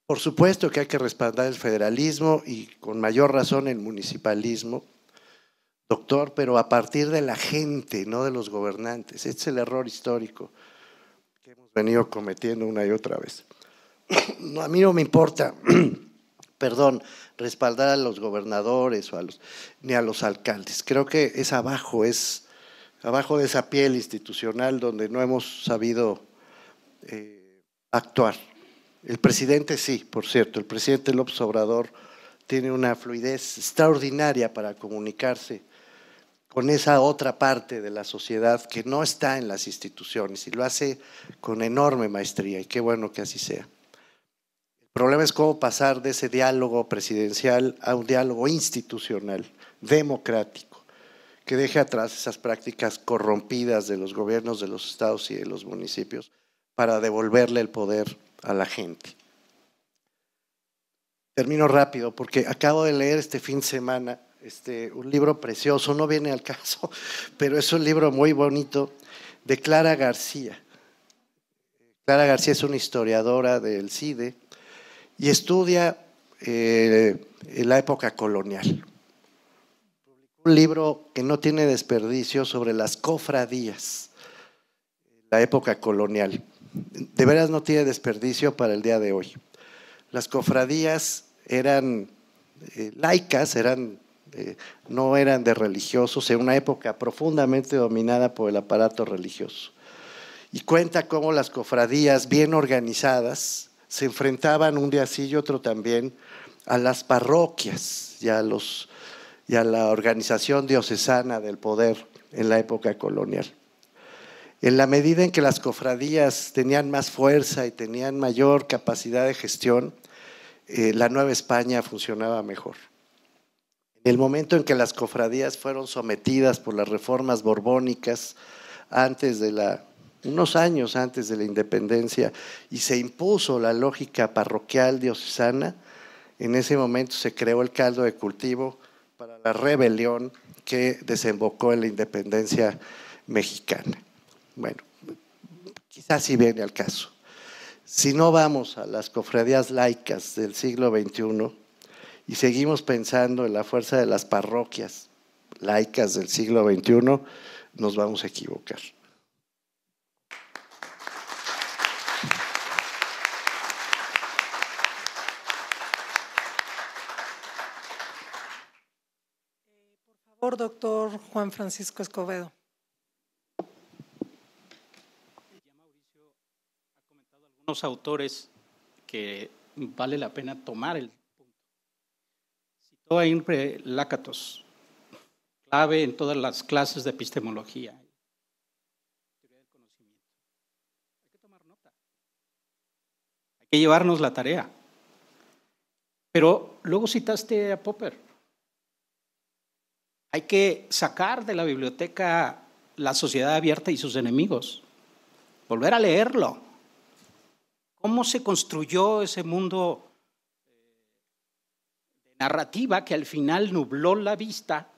Por supuesto que hay que respaldar el federalismo y con mayor razón el municipalismo, doctor, pero a partir de la gente, no de los gobernantes. Este es el error histórico venido cometiendo una y otra vez. No, a mí no me importa, perdón, respaldar a los gobernadores o a los, ni a los alcaldes. Creo que es abajo, es abajo de esa piel institucional donde no hemos sabido eh, actuar. El presidente sí, por cierto, el presidente López Obrador tiene una fluidez extraordinaria para comunicarse con esa otra parte de la sociedad que no está en las instituciones y lo hace con enorme maestría y qué bueno que así sea. El problema es cómo pasar de ese diálogo presidencial a un diálogo institucional, democrático, que deje atrás esas prácticas corrompidas de los gobiernos de los estados y de los municipios para devolverle el poder a la gente. Termino rápido porque acabo de leer este fin de semana este, un libro precioso, no viene al caso, pero es un libro muy bonito de Clara García. Clara García es una historiadora del CIDE y estudia eh, la época colonial. Un libro que no tiene desperdicio sobre las cofradías, la época colonial. De veras no tiene desperdicio para el día de hoy. Las cofradías eran eh, laicas, eran eh, no eran de religiosos, en una época profundamente dominada por el aparato religioso. Y cuenta cómo las cofradías bien organizadas se enfrentaban un día sí y otro también a las parroquias y a, la organización diocesana del poder en la época colonial. En la medida en que las cofradías tenían más fuerza y tenían mayor capacidad de gestión, eh, la Nueva España funcionaba mejor el momento en que las cofradías fueron sometidas por las reformas borbónicas antes de la unos años antes de la independencia y se impuso la lógica parroquial diocesana, en ese momento se creó el caldo de cultivo para la rebelión que desembocó en la independencia mexicana. Bueno, quizás si viene al caso. Si no vamos a las cofradías laicas del siglo XXI, y seguimos pensando en la fuerza de las parroquias laicas del siglo XXI, nos vamos a equivocar. Por favor, doctor Juan Francisco Escobedo. Ya Mauricio ha comentado algunos autores que vale la pena tomar el un Lácatos, clave en todas las clases de epistemología. Hay que tomar nota, hay que llevarnos la tarea. Pero luego citaste a Popper. Hay que sacar de la biblioteca la sociedad abierta y sus enemigos, volver a leerlo. ¿Cómo se construyó ese mundo narrativa que al final nubló la vista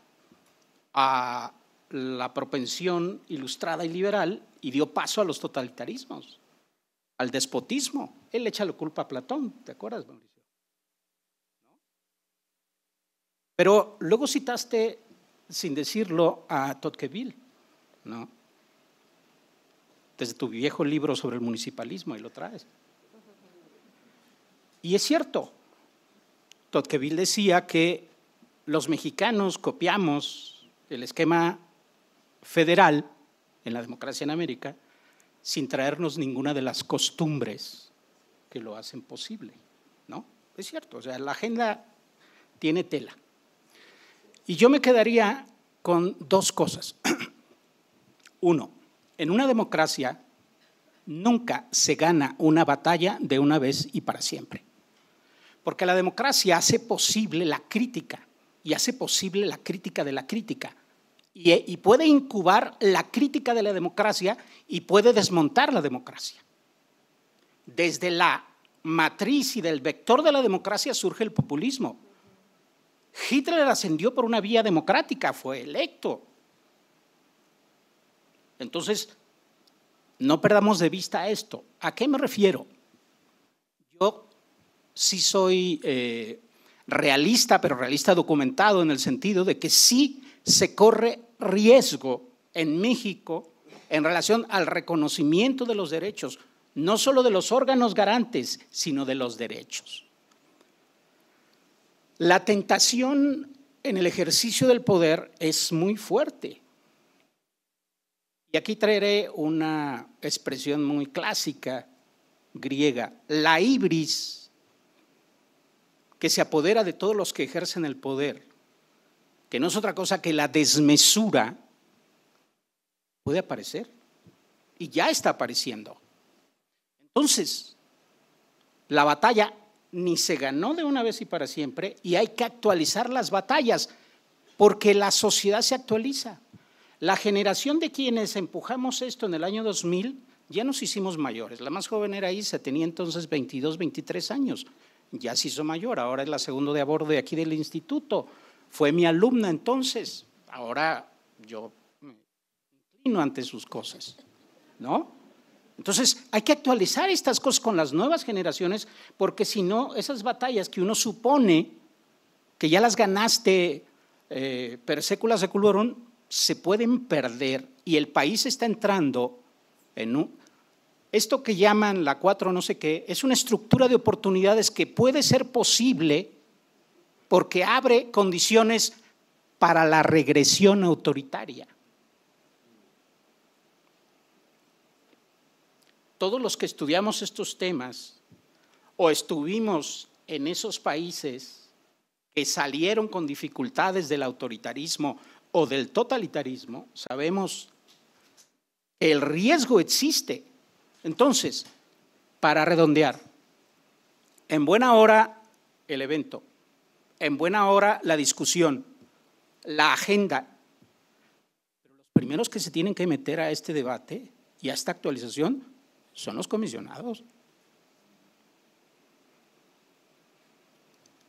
a la propensión ilustrada y liberal y dio paso a los totalitarismos, al despotismo. Él echa la culpa a Platón, ¿te acuerdas, Mauricio? Pero luego citaste, sin decirlo, a Tocqueville, ¿no? Desde tu viejo libro sobre el municipalismo, y lo traes. Y es cierto, Tocqueville decía que los mexicanos copiamos el esquema federal en la democracia en América sin traernos ninguna de las costumbres que lo hacen posible, ¿no? Es cierto, o sea, la agenda tiene tela. Y yo me quedaría con dos cosas. Uno, en una democracia nunca se gana una batalla de una vez y para siempre. Porque la democracia hace posible la crítica y hace posible la crítica de la crítica. Y, puede incubar la crítica de la democracia y puede desmontar la democracia. Desde la matriz y del vector de la democracia surge el populismo. Hitler ascendió por una vía democrática, fue electo. Entonces, no perdamos de vista esto. ¿A qué me refiero? Yo sí soy eh, realista, pero realista documentado en el sentido de que sí se corre riesgo en México en relación al reconocimiento de los derechos, no solo de los órganos garantes, sino de los derechos. La tentación en el ejercicio del poder es muy fuerte. Y aquí traeré una expresión muy clásica griega, la ibris que se apodera de todos los que ejercen el poder, que no es otra cosa que la desmesura, puede aparecer. Y ya está apareciendo. Entonces, la batalla ni se ganó de una vez y para siempre, y hay que actualizar las batallas, porque la sociedad se actualiza. La generación de quienes empujamos esto en el año 2000 ya nos hicimos mayores. La más joven era Isa, tenía entonces 22, 23 años ya se hizo mayor, ahora es la segunda de abordo de aquí del instituto, fue mi alumna entonces, ahora yo me ante sus cosas, ¿no? Entonces hay que actualizar estas cosas con las nuevas generaciones, porque si no, esas batallas que uno supone que ya las ganaste eh, per secula seculorum, se pueden perder y el país está entrando en un, esto que llaman la cuatro no sé qué es una estructura de oportunidades que puede ser posible porque abre condiciones para la regresión autoritaria. Todos los que estudiamos estos temas o estuvimos en esos países que salieron con dificultades del autoritarismo o del totalitarismo, sabemos que el riesgo existe entonces, para redondear, en buena hora el evento, en buena hora la discusión, la agenda. Pero los primeros que se tienen que meter a este debate y a esta actualización son los comisionados.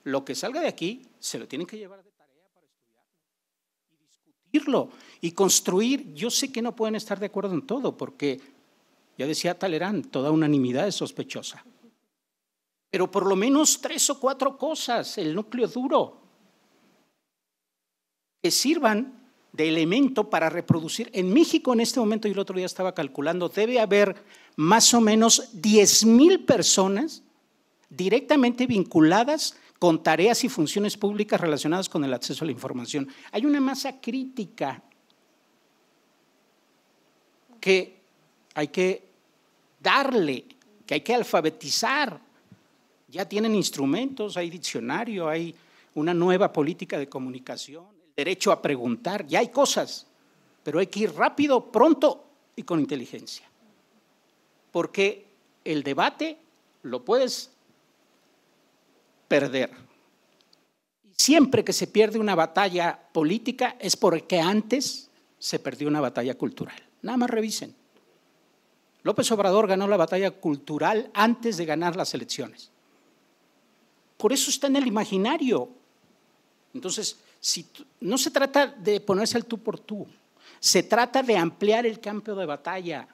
Lo que salga de aquí se lo tienen que llevar de tarea para estudiarlo y discutirlo y construir. Yo sé que no pueden estar de acuerdo en todo porque ya decía Talerán, toda unanimidad es sospechosa. Pero por lo menos tres o cuatro cosas, el núcleo duro, que sirvan de elemento para reproducir. En México en este momento, y el otro día estaba calculando, debe haber más o menos 10.000 personas directamente vinculadas con tareas y funciones públicas relacionadas con el acceso a la información. Hay una masa crítica que hay que darle, que hay que alfabetizar. Ya tienen instrumentos, hay diccionario, hay una nueva política de comunicación, el derecho a preguntar, ya hay cosas, pero hay que ir rápido, pronto y con inteligencia. Porque el debate lo puedes perder. Siempre que se pierde una batalla política es porque antes se perdió una batalla cultural. Nada más revisen. López Obrador ganó la batalla cultural antes de ganar las elecciones. Por eso está en el imaginario. Entonces, si, no se trata de ponerse el tú por tú, se trata de ampliar el campo de batalla,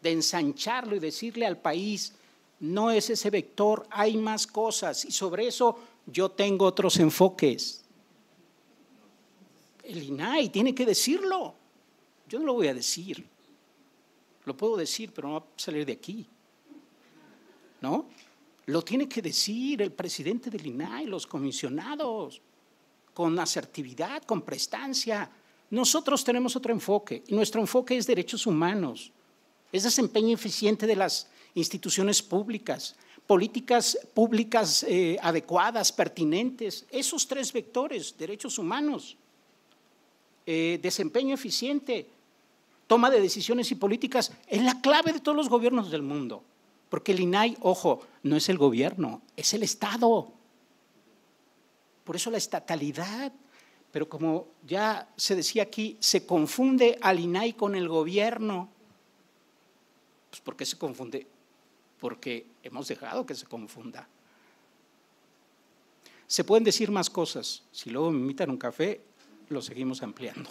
de ensancharlo y decirle al país, no es ese vector, hay más cosas y sobre eso yo tengo otros enfoques. El INAI tiene que decirlo, yo no lo voy a decir. Lo puedo decir, pero no va a salir de aquí. ¿No? Lo tiene que decir el presidente del INAI, los comisionados, con asertividad, con prestancia. Nosotros tenemos otro enfoque y nuestro enfoque es derechos humanos, es desempeño eficiente de las instituciones públicas, políticas públicas eh, adecuadas, pertinentes, esos tres vectores, derechos humanos, eh, desempeño eficiente, toma de decisiones y políticas es la clave de todos los gobiernos del mundo. Porque el INAI, ojo, no es el gobierno, es el Estado. Por eso la estatalidad. Pero como ya se decía aquí, se confunde al INAI con el gobierno. Pues ¿por qué se confunde? Porque hemos dejado que se confunda. Se pueden decir más cosas. Si luego me invitan un café, lo seguimos ampliando.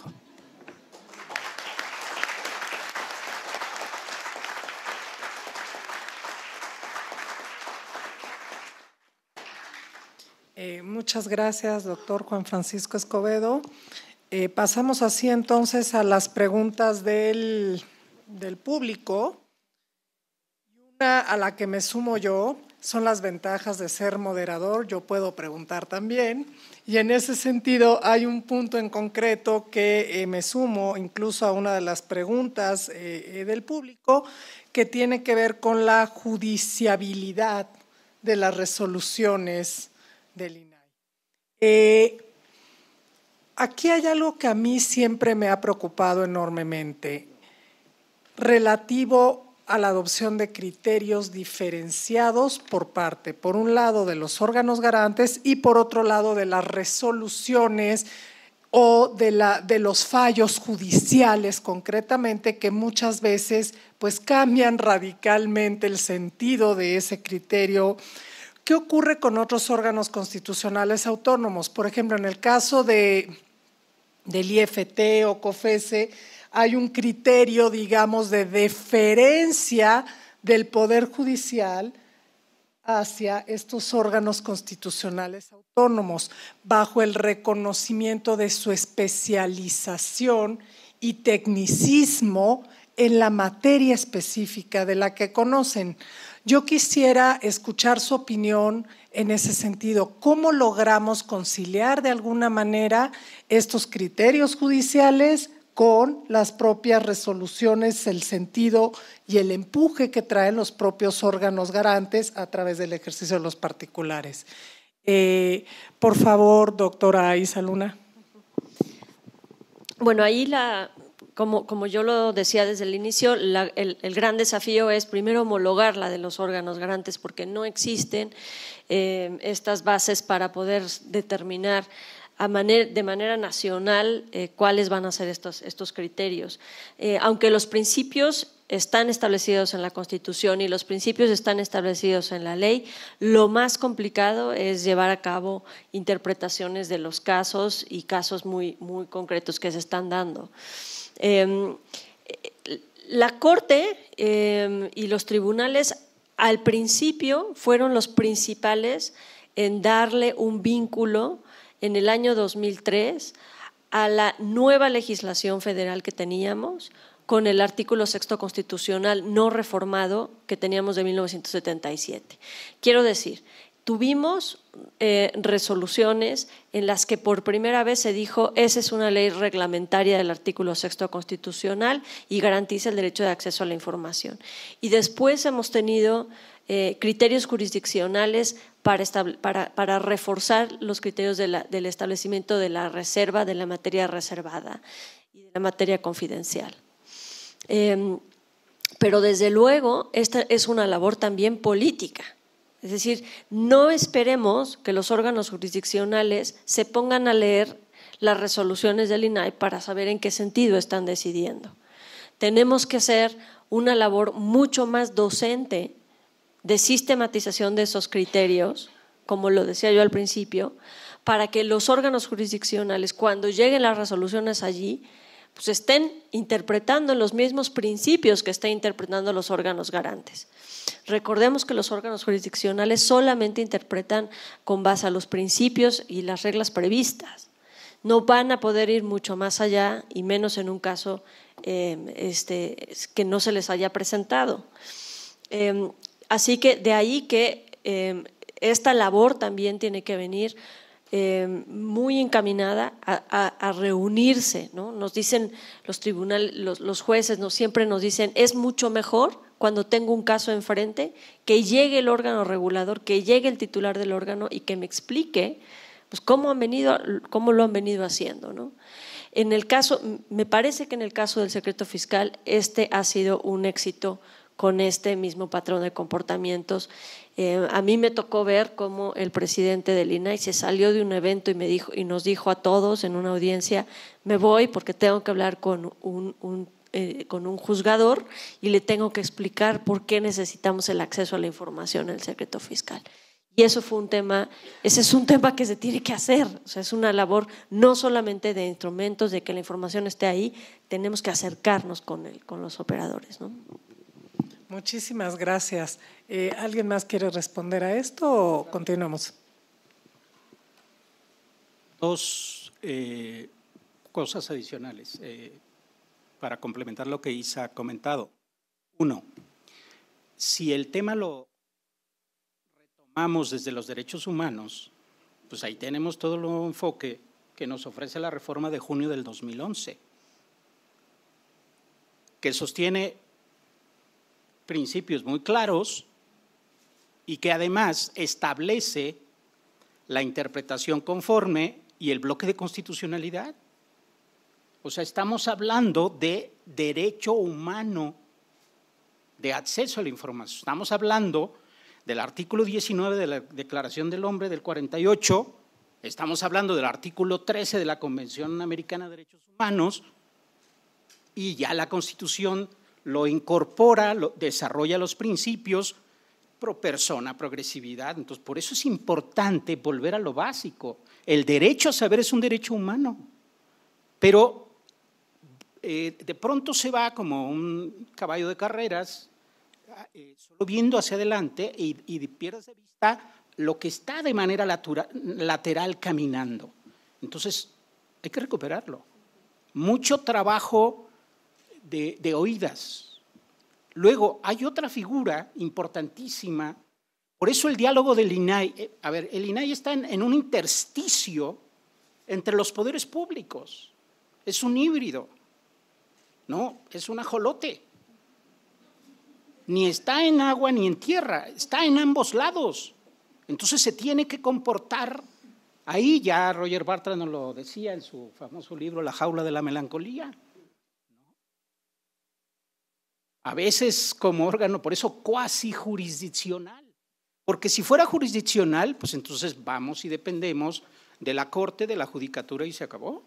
Eh, muchas gracias, doctor Juan Francisco Escobedo. Eh, pasamos así entonces a las preguntas del, público. Una a la que me sumo yo son las ventajas de ser moderador. Yo puedo preguntar también. Y en ese sentido hay un punto en concreto que eh, me sumo incluso a una de las preguntas del público que tiene que ver con la judiciabilidad de las resoluciones del INAI. Eh, aquí hay algo que a mí siempre me ha preocupado enormemente relativo a la adopción de criterios diferenciados por parte, por un lado, de los órganos garantes y por otro lado, de las resoluciones o de, la, de los fallos judiciales concretamente que muchas veces pues cambian radicalmente el sentido de ese criterio ¿Qué ocurre con otros órganos constitucionales autónomos? Por ejemplo, en el caso de, del IFT o COFESE, e, hay un criterio, digamos, de deferencia del Poder Judicial hacia estos órganos constitucionales autónomos, bajo el reconocimiento de su especialización y tecnicismo en la materia específica de la que conocen. Yo quisiera escuchar su opinión en ese sentido. ¿Cómo logramos conciliar de alguna manera estos criterios judiciales con las propias resoluciones, el sentido y el empuje que traen los propios órganos garantes a través del ejercicio de los particulares? Eh, por favor, doctora Isa Luna. Bueno, ahí la, como, yo lo decía desde el inicio, el, gran desafío es primero homologar la de los órganos garantes porque no existen eh, estas bases para poder determinar de manera nacional eh, cuáles van a ser estos, criterios. Eh, aunque los principios están establecidos en la Constitución y los principios están establecidos en la ley, lo más complicado es llevar a cabo interpretaciones de los casos y casos muy concretos que se están dando. Em, la Corte em, y los tribunales al principio fueron los principales en darle un vínculo en el año 2003 a la nueva legislación federal que teníamos con el artículo sexto constitucional no reformado que teníamos de 1977. Quiero decir, tuvimos eh, resoluciones en las que por primera vez se dijo, esa es una ley reglamentaria del artículo sexto constitucional y garantiza el derecho de acceso a la información. Y después hemos tenido eh, criterios jurisdiccionales para, reforzar los criterios del establecimiento de la reserva, de la materia reservada y de la materia confidencial. Em, pero desde luego, esta es una labor también política es decir, no esperemos que los órganos jurisdiccionales se pongan a leer las resoluciones del INAI para saber en qué sentido están decidiendo. Tenemos que hacer una labor mucho más docente de sistematización de esos criterios, como lo decía yo al principio, para que los órganos jurisdiccionales, cuando lleguen las resoluciones allí, pues estén interpretando los mismos principios que están interpretando los órganos garantes. Recordemos que los órganos jurisdiccionales solamente interpretan con base a los principios y las reglas previstas. No van a poder ir mucho más allá y menos en un caso em, este, que no se les haya presentado. Em, así que de ahí que em, esta labor también tiene que venir eh, muy encaminada a, reunirse. ¿no? Nos dicen los tribunales, los, jueces no siempre nos dicen, es mucho mejor cuando tengo un caso enfrente que llegue el órgano regulador, que llegue el titular del órgano y que me explique pues, cómo, han venido, lo han venido haciendo. ¿no? En el caso, me parece que en el caso del secreto fiscal, este ha sido un éxito con este mismo patrón de comportamientos eh, a mí me tocó ver cómo el presidente del INAI se salió de un evento y, me dijo, y nos dijo a todos en una audiencia, me voy porque tengo que hablar con un, eh, con un juzgador y le tengo que explicar por qué necesitamos el acceso a la información en el secreto fiscal. Y eso fue un tema, ese es un tema que se tiene que hacer, es una labor no solamente de instrumentos, de que la información esté ahí, tenemos que acercarnos con, con los operadores. ¿no? Muchísimas gracias. Eh, ¿Alguien más quiere responder a esto o continuamos? Dos eh, cosas adicionales eh, para complementar lo que Isa ha comentado. Uno, si el tema lo retomamos desde los derechos humanos, pues ahí tenemos todo el enfoque que nos ofrece la reforma de junio del 2011, que sostiene principios muy claros y que además establece la interpretación conforme y el bloque de constitucionalidad. O sea, estamos hablando de derecho humano de acceso a la información. Estamos hablando del artículo 19 de la Declaración del Hombre del 48, estamos hablando del artículo 13 de la Convención Americana de Derechos Humanos y ya la Constitución lo incorpora, lo, desarrolla los principios pro persona, progresividad. Entonces, por eso es importante volver a lo básico. El derecho a saber es un derecho humano, pero eh, de pronto se va como un caballo de carreras, eh, solo viendo hacia adelante y, y pierdes de vista lo que está de manera lateral caminando. Entonces, hay que recuperarlo. Mucho trabajo de, oídas. Luego hay otra figura importantísima, por eso el diálogo del INAI, eh, a ver, el INAI está en, un intersticio entre los poderes públicos, es un híbrido, no, es un ajolote, ni está en agua ni en tierra, está en ambos lados, entonces se tiene que comportar Ahí ya Roger Bartra nos lo decía en su famoso libro La jaula de la melancolía a veces como órgano, por eso cuasi jurisdiccional. Porque si fuera jurisdiccional, pues entonces vamos y dependemos de la Corte, de la Judicatura y se acabó.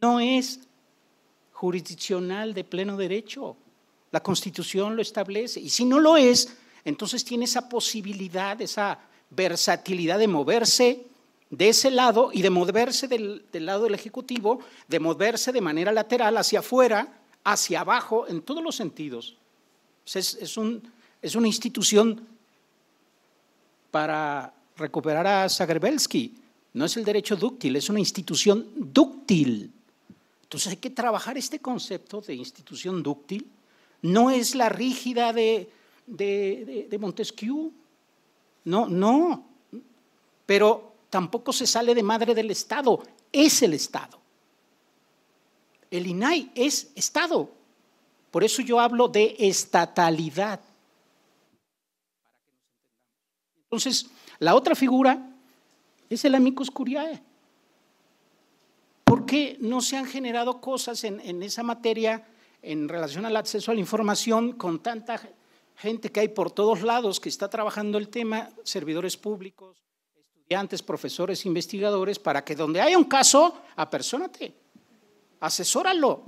No es jurisdiccional de pleno derecho. La Constitución lo establece. Y si no lo es, entonces tiene esa posibilidad, esa versatilidad de moverse de ese lado y de moverse del, del lado del Ejecutivo, de moverse de manera lateral hacia afuera hacia abajo en todos los sentidos. Es, una institución para recuperar a Zagrebelsky. No es el derecho dúctil, es una institución dúctil. Entonces hay que trabajar este concepto de institución dúctil. No es la rígida de Montesquieu. No, no. Pero tampoco se sale de madre del Estado. Es el Estado. El INAI es Estado. Por eso yo hablo de estatalidad. Entonces, la otra figura es el amicus curiae. ¿Por qué no se han generado cosas en, esa materia en relación al acceso a la información con tanta gente que hay por todos lados que está trabajando el tema, servidores públicos, estudiantes, profesores, investigadores, para que donde haya un caso, apersonate asesóralo.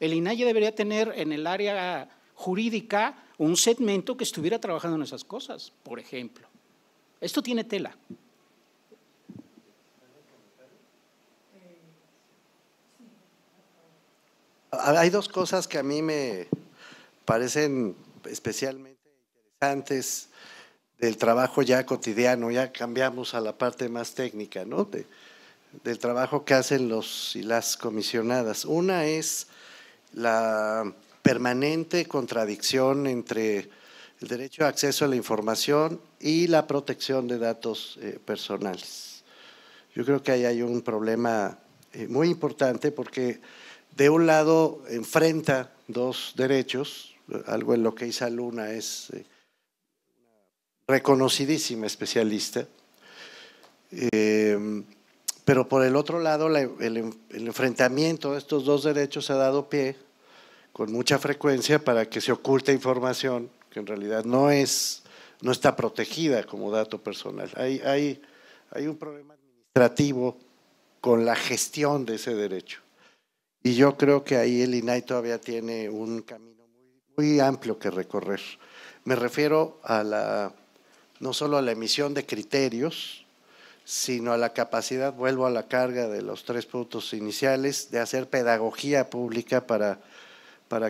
El INAI debería tener en el área jurídica un segmento que estuviera trabajando en esas cosas, por ejemplo. Esto tiene tela. Hay dos cosas que a mí me parecen especialmente interesantes del trabajo ya cotidiano, ya cambiamos a la parte más técnica, ¿no? del trabajo que hacen los y las comisionadas. Una es la permanente contradicción entre el derecho a acceso a la información y la protección de datos eh, personales. Yo creo que ahí hay un problema eh, muy importante porque de un lado enfrenta dos derechos, algo en lo que Isa Luna es eh, reconocidísima especialista, pero por el otro lado, el, enfrentamiento de estos dos derechos ha dado pie con mucha frecuencia para que se oculte información que en realidad no, es, no está protegida como dato personal. Hay, hay, hay un problema administrativo con la gestión de ese derecho. Y yo creo que ahí el INAI todavía tiene un camino muy, muy amplio que recorrer. Me refiero a la, no solo a la emisión de criterios, sino a la capacidad, vuelvo a la carga de los tres puntos iniciales, de hacer pedagogía pública para,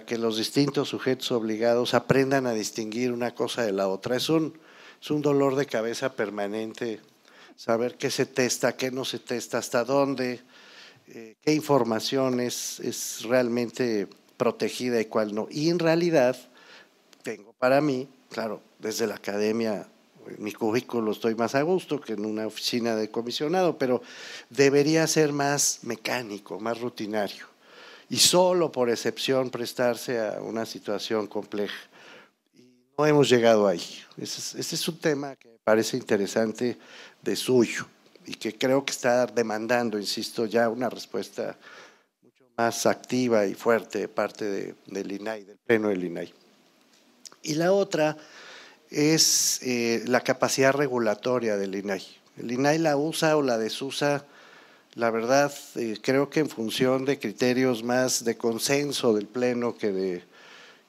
que los distintos sujetos obligados aprendan a distinguir una cosa de la otra. Es un, es un dolor de cabeza permanente saber qué se testa, qué no se testa, hasta dónde, eh, qué información es, es realmente protegida y cuál no. Y en realidad, tengo para mí, claro, desde la academia mi cubículo estoy más a gusto que en una oficina de comisionado, pero debería ser más mecánico, más rutinario y solo por excepción prestarse a una situación compleja. Y no hemos llegado ahí. Ese es, un tema que me parece interesante de suyo y que creo que está demandando, insisto, ya una respuesta mucho más activa y fuerte de parte del INAI, del Pleno del INAI. Y la otra es eh, la capacidad regulatoria del INAI. El INAI la usa o la desusa, la verdad, eh, creo que en función de criterios más de consenso del Pleno que de,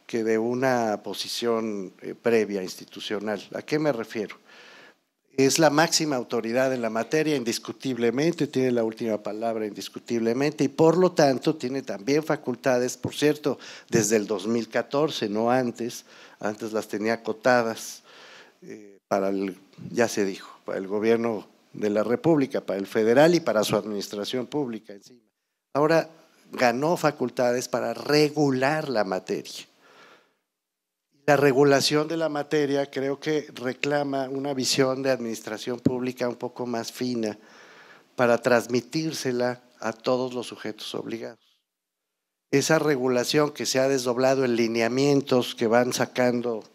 que de una posición eh, previa institucional. ¿A qué me refiero? es la máxima autoridad en la materia, indiscutiblemente, tiene la última palabra indiscutiblemente y por lo tanto tiene también facultades, por cierto, desde el 2014, no antes, antes las tenía acotadas eh, para el, ya se dijo, para el gobierno de la República, para el federal y para su administración pública encima. Ahora ganó facultades para regular la materia la regulación de la materia creo que reclama una visión de administración pública un poco más fina para transmitírsela a todos los sujetos obligados. Esa regulación que se ha desdoblado en lineamientos que van sacando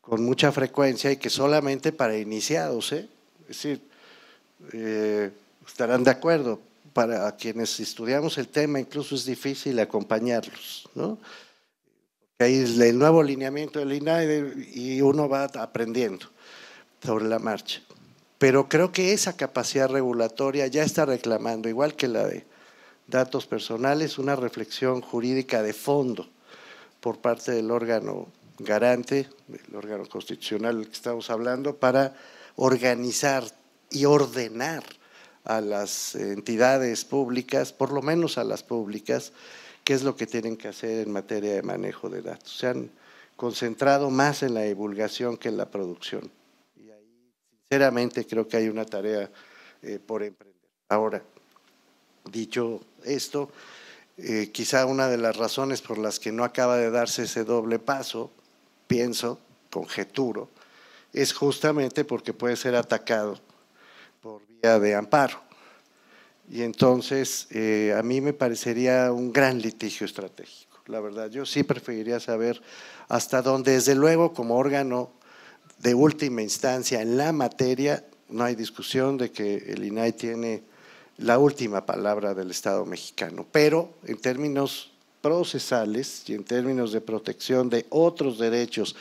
con mucha frecuencia y que solamente para iniciados, ¿eh? es decir, eh, estarán de acuerdo, para quienes estudiamos el tema incluso es difícil acompañarlos, ¿no? Ahí es el nuevo lineamiento del INAE y uno va aprendiendo sobre la marcha. Pero creo que esa capacidad regulatoria ya está reclamando, igual que la de datos personales, una reflexión jurídica de fondo por parte del órgano garante, el órgano constitucional del que estamos hablando, para organizar y ordenar a las entidades públicas, por lo menos a las públicas, qué es lo que tienen que hacer en materia de manejo de datos. Se han concentrado más en la divulgación que en la producción. Y ahí, sinceramente, creo que hay una tarea eh, por emprender. Ahora, dicho esto, eh, quizá una de las razones por las que no acaba de darse ese doble paso, pienso, conjeturo, es justamente porque puede ser atacado por vía de amparo y entonces, eh, a mí me parecería un gran litigio estratégico, la verdad. Yo sí preferiría saber hasta dónde, desde luego, como órgano de última instancia en la materia, no hay discusión de que el INAI tiene la última palabra del Estado mexicano. Pero en términos procesales y en términos de protección de otros derechos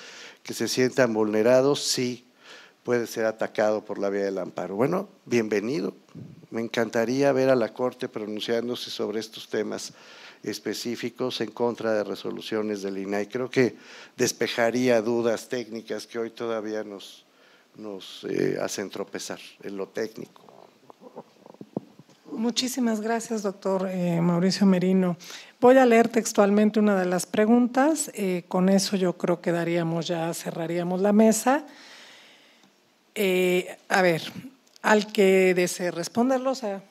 que se sientan vulnerados, sí puede ser atacado por la vía del amparo. Bueno, bienvenido. Me encantaría ver a la Corte pronunciándose sobre estos temas específicos en contra de resoluciones del INAI. Creo que despejaría dudas técnicas que hoy todavía nos, eh, hacen tropezar en lo técnico. Muchísimas gracias, doctor eh, Mauricio Merino. Voy a leer textualmente una de las preguntas. Eh, con eso yo creo que daríamos ya, cerraríamos la mesa. Eh, a ver, al que desee responderlo, o sea,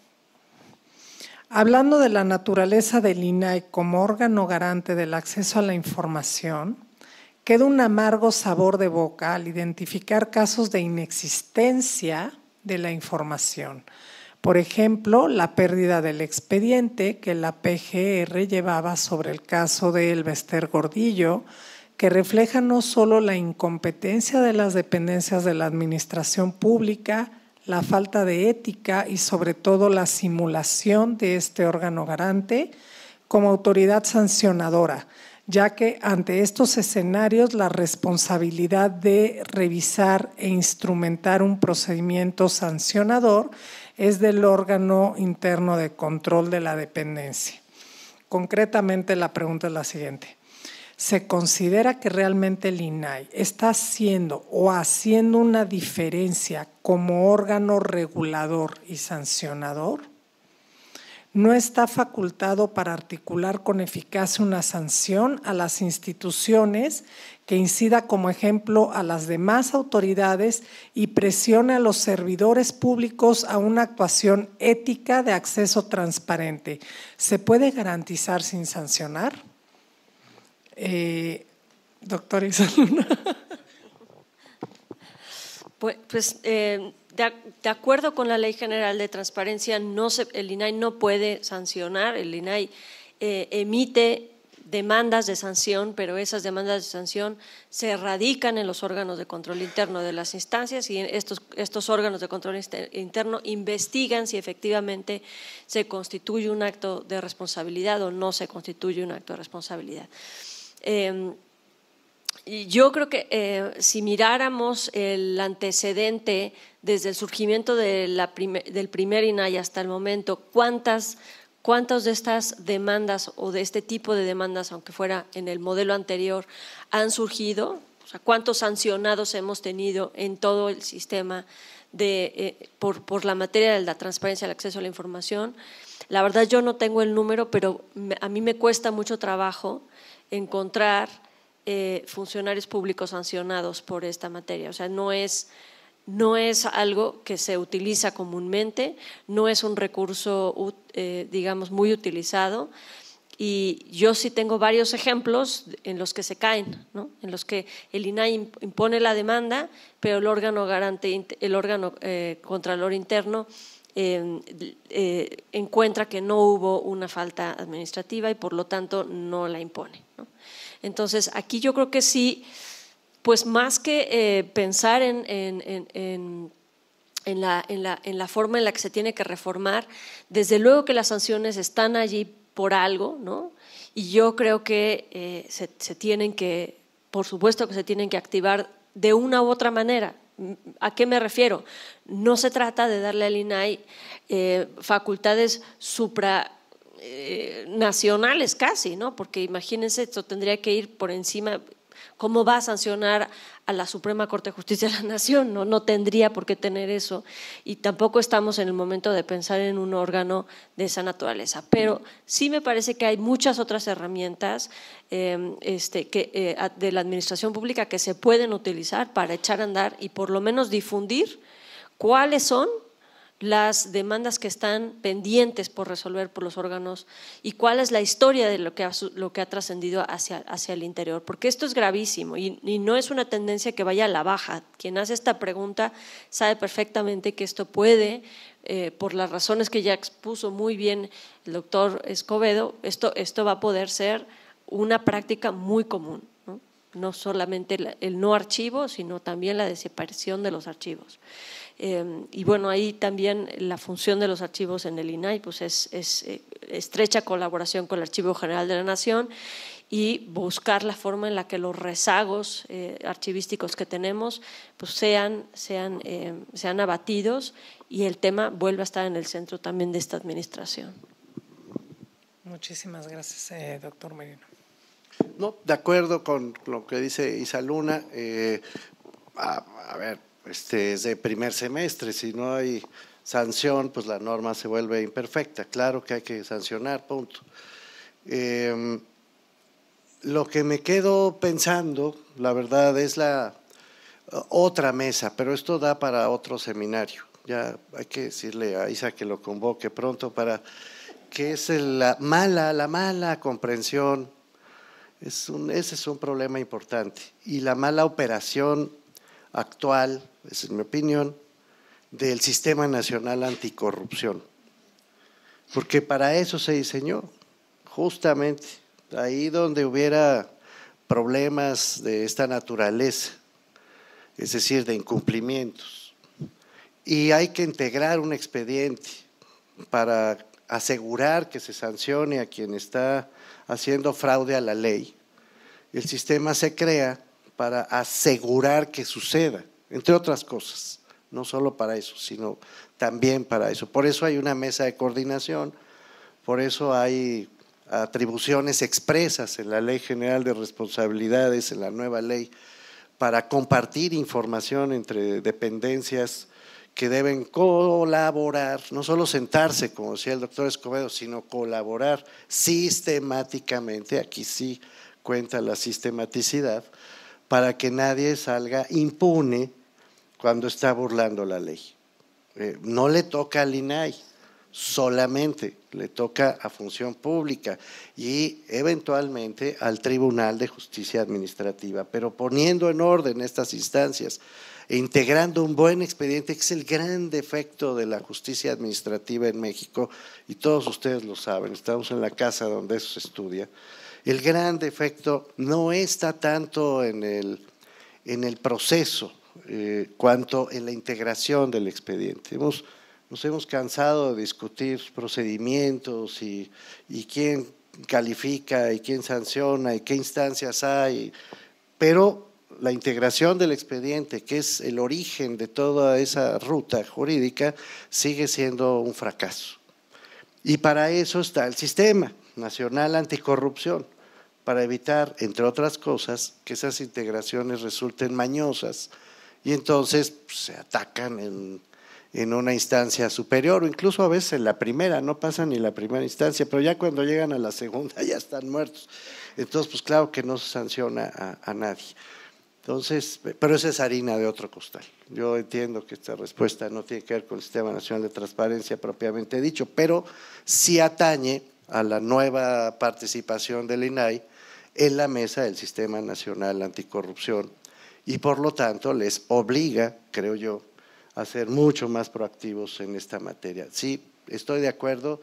hablando de la naturaleza del INAE como órgano garante del acceso a la información, queda un amargo sabor de boca al identificar casos de inexistencia de la información. Por ejemplo, la pérdida del expediente que la PGR llevaba sobre el caso de Elvester Gordillo, que refleja no solo la incompetencia de las dependencias de la administración pública, la falta de ética y sobre todo la simulación de este órgano garante como autoridad sancionadora, ya que ante estos escenarios la responsabilidad de revisar e instrumentar un procedimiento sancionador es del órgano interno de control de la dependencia. Concretamente la pregunta es la siguiente se considera que realmente el INAI está haciendo o haciendo una diferencia como órgano regulador y sancionador, no está facultado para articular con eficacia una sanción a las instituciones que incida como ejemplo a las demás autoridades y presione a los servidores públicos a una actuación ética de acceso transparente. ¿Se puede garantizar sin sancionar? eh, doctora Isaluna. Pues, pues eh, de, acuerdo con la Ley General de Transparencia, el INAI no puede sancionar, el INAI eh, emite demandas de sanción, pero esas demandas de sanción se radican en los órganos de control interno de las instancias y estos órganos de control interno investigan si efectivamente se constituye un acto de responsabilidad o no se constituye un acto de responsabilidad. Eh, yo creo que eh, si miráramos el antecedente desde el surgimiento del primer INAI hasta el momento, cuántas de estas demandas o de este tipo de demandas, aunque fuera en el modelo anterior, han surgido, o sea, cuántos sancionados hemos tenido en todo el sistema eh, por, la materia de la transparencia, el acceso a la información. La verdad yo no tengo el número, pero a mí me cuesta mucho trabajo encontrar eh, funcionarios públicos sancionados por esta materia. O sea, no es, no es algo que se utiliza comúnmente, no es un recurso, eh, digamos, muy utilizado. Y yo sí tengo varios ejemplos en los que se caen, en los que el INAI impone la demanda, pero el órgano, garante, el órgano eh, contralor interno Em, eh, encuentra que no hubo una falta administrativa y por lo tanto no la impone. Entonces, aquí yo creo que sí, pues más que eh, pensar en, la, forma en la que se tiene que reformar, desde luego que las sanciones están allí por algo, ¿no? Y yo creo que eh, se tienen que, por supuesto que se tienen que activar de una u otra manera, ¿A qué me refiero? No se trata de darle al INAI eh, facultades supranacionales eh, casi, ¿no? Porque imagínense, esto tendría que ir por encima, ¿Cómo va a sancionar a la Suprema Corte de Justicia de la Nación? No, tendría por qué tener eso. Y tampoco estamos en el momento de pensar en un órgano de esa naturaleza. Pero sí me parece que hay muchas otras herramientas em, este, eh, de la administración pública que se pueden utilizar para echar a andar y por lo menos difundir cuáles son las demandas que están pendientes por resolver por los órganos y cuál es la historia de lo que ha, lo que ha trascendido hacia, el interior, porque esto es gravísimo y, no es una tendencia que vaya a la baja. Quien hace esta pregunta sabe perfectamente que esto puede, eh, por las razones que ya expuso muy bien el doctor Escobedo, esto, esto va a poder ser una práctica muy común no solamente el no archivo, sino también la desaparición de los archivos. Eh, y bueno, ahí también la función de los archivos en el INAI pues es, eh, estrecha colaboración con el Archivo General de la Nación y buscar la forma en la que los rezagos eh, archivísticos que tenemos pues sean, sean, sean abatidos y el tema vuelva a estar en el centro también de esta administración. Muchísimas gracias, doctor Merino. No, de acuerdo con lo que dice Isa Luna, eh, a, ver, este es de primer semestre, si no hay sanción, pues la norma se vuelve imperfecta. Claro que hay que sancionar, punto. Em, lo que me quedo pensando, la verdad, es la otra mesa, pero esto da para otro seminario. Ya hay que decirle a Isa que lo convoque pronto para que es la mala, la mala comprensión ese es un problema importante. Y la mala operación actual, esa es mi opinión, del Sistema Nacional Anticorrupción. Porque para eso se diseñó, justamente, ahí donde hubiera problemas de esta naturaleza, es decir, de incumplimientos. Y hay que integrar un expediente para asegurar que se sancione a quien está haciendo fraude a la ley. El sistema se crea para asegurar que suceda, entre otras cosas, no solo para eso, sino también para eso. Por eso hay una mesa de coordinación, por eso hay atribuciones expresas en la Ley General de Responsabilidades, en la nueva ley, para compartir información entre dependencias que deben colaborar, no solo sentarse, como decía el doctor Escobedo, sino colaborar sistemáticamente, aquí sí cuenta la sistematicidad, para que nadie salga impune cuando está burlando la ley. Eh, no le toca al INAI, solamente le toca a función pública y eventualmente al Tribunal de Justicia Administrativa, pero poniendo en orden estas instancias e integrando un buen expediente, que es el gran defecto de la justicia administrativa en México, y todos ustedes lo saben, estamos en la casa donde eso se estudia, el gran defecto no está tanto en el, en el proceso eh, cuanto en la integración del expediente. Hemos, nos hemos cansado de discutir procedimientos y, quién califica y quién sanciona y qué instancias hay, pero la integración del expediente, que es el origen de toda esa ruta jurídica, sigue siendo un fracaso. Y para eso está el sistema nacional anticorrupción, para evitar, entre otras cosas, que esas integraciones resulten mañosas y entonces pues, se atacan en en una instancia superior o incluso a veces en la primera, no pasa ni la primera instancia, pero ya cuando llegan a la segunda ya están muertos. Entonces, pues claro que no se sanciona a, a nadie. Entonces, pero esa es harina de otro costal. Yo entiendo que esta respuesta no tiene que ver con el Sistema Nacional de Transparencia propiamente dicho, pero sí atañe a la nueva participación del INAI en la mesa del Sistema Nacional Anticorrupción y por lo tanto les obliga, creo yo, a ser mucho más proactivos en esta materia. Sí, estoy de acuerdo,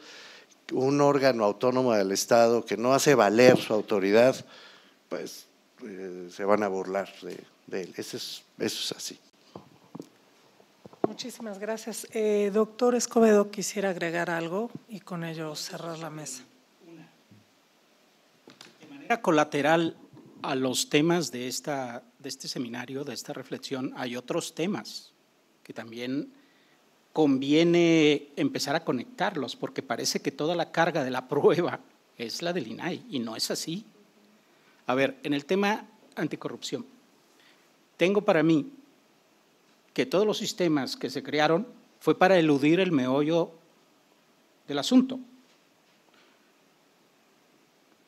un órgano autónomo del Estado que no hace valer su autoridad, pues eh, se van a burlar de, él. Eso es, eso es así. Muchísimas gracias. Eh, doctor Escobedo, quisiera agregar algo y con ello cerrar la mesa. De manera colateral a los temas de, esta, de este seminario, de esta reflexión, hay otros temas que también conviene empezar a conectarlos, porque parece que toda la carga de la prueba es la del INAI, y no es así. A ver, en el tema anticorrupción, tengo para mí que todos los sistemas que se crearon fue para eludir el meollo del asunto.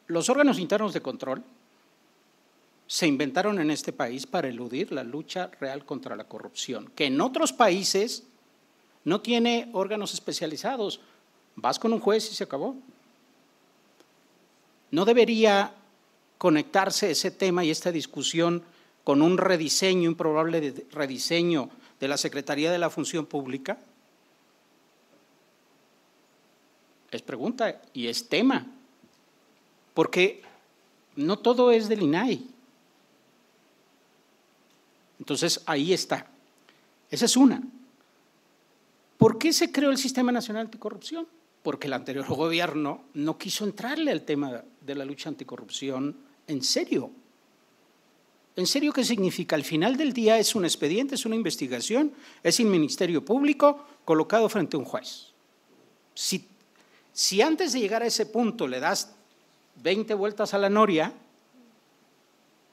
Los órganos internos de control se inventaron en este país para eludir la lucha real contra la corrupción, que en otros países no tiene órganos especializados. Vas con un juez y se acabó. No debería conectarse ese tema y esta discusión con un rediseño, un probable rediseño de la Secretaría de la Función Pública? Es pregunta y es tema, porque no todo es del INAI. Entonces, ahí está. Esa es una. ¿Por qué se creó el Sistema Nacional Anticorrupción? Porque el anterior gobierno no quiso entrarle al tema de la lucha anticorrupción en serio. ¿En serio qué significa? Al final del día es un expediente, es una investigación, es un Ministerio Público colocado frente a un juez. Si, si antes de llegar a ese punto le das 20 vueltas a la noria,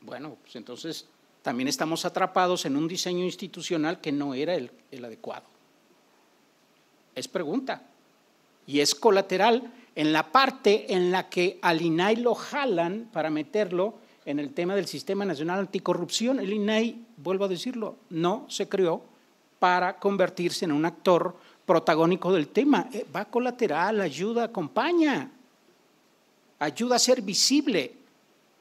bueno, pues entonces también estamos atrapados en un diseño institucional que no era el, adecuado. Es pregunta. Y es colateral en la parte en la que al INAI lo jalan para meterlo en el tema del Sistema Nacional Anticorrupción. El INAI, vuelvo a decirlo, no se creó para convertirse en un actor protagónico del tema. Eh, va colateral, ayuda, acompaña, ayuda a ser visible.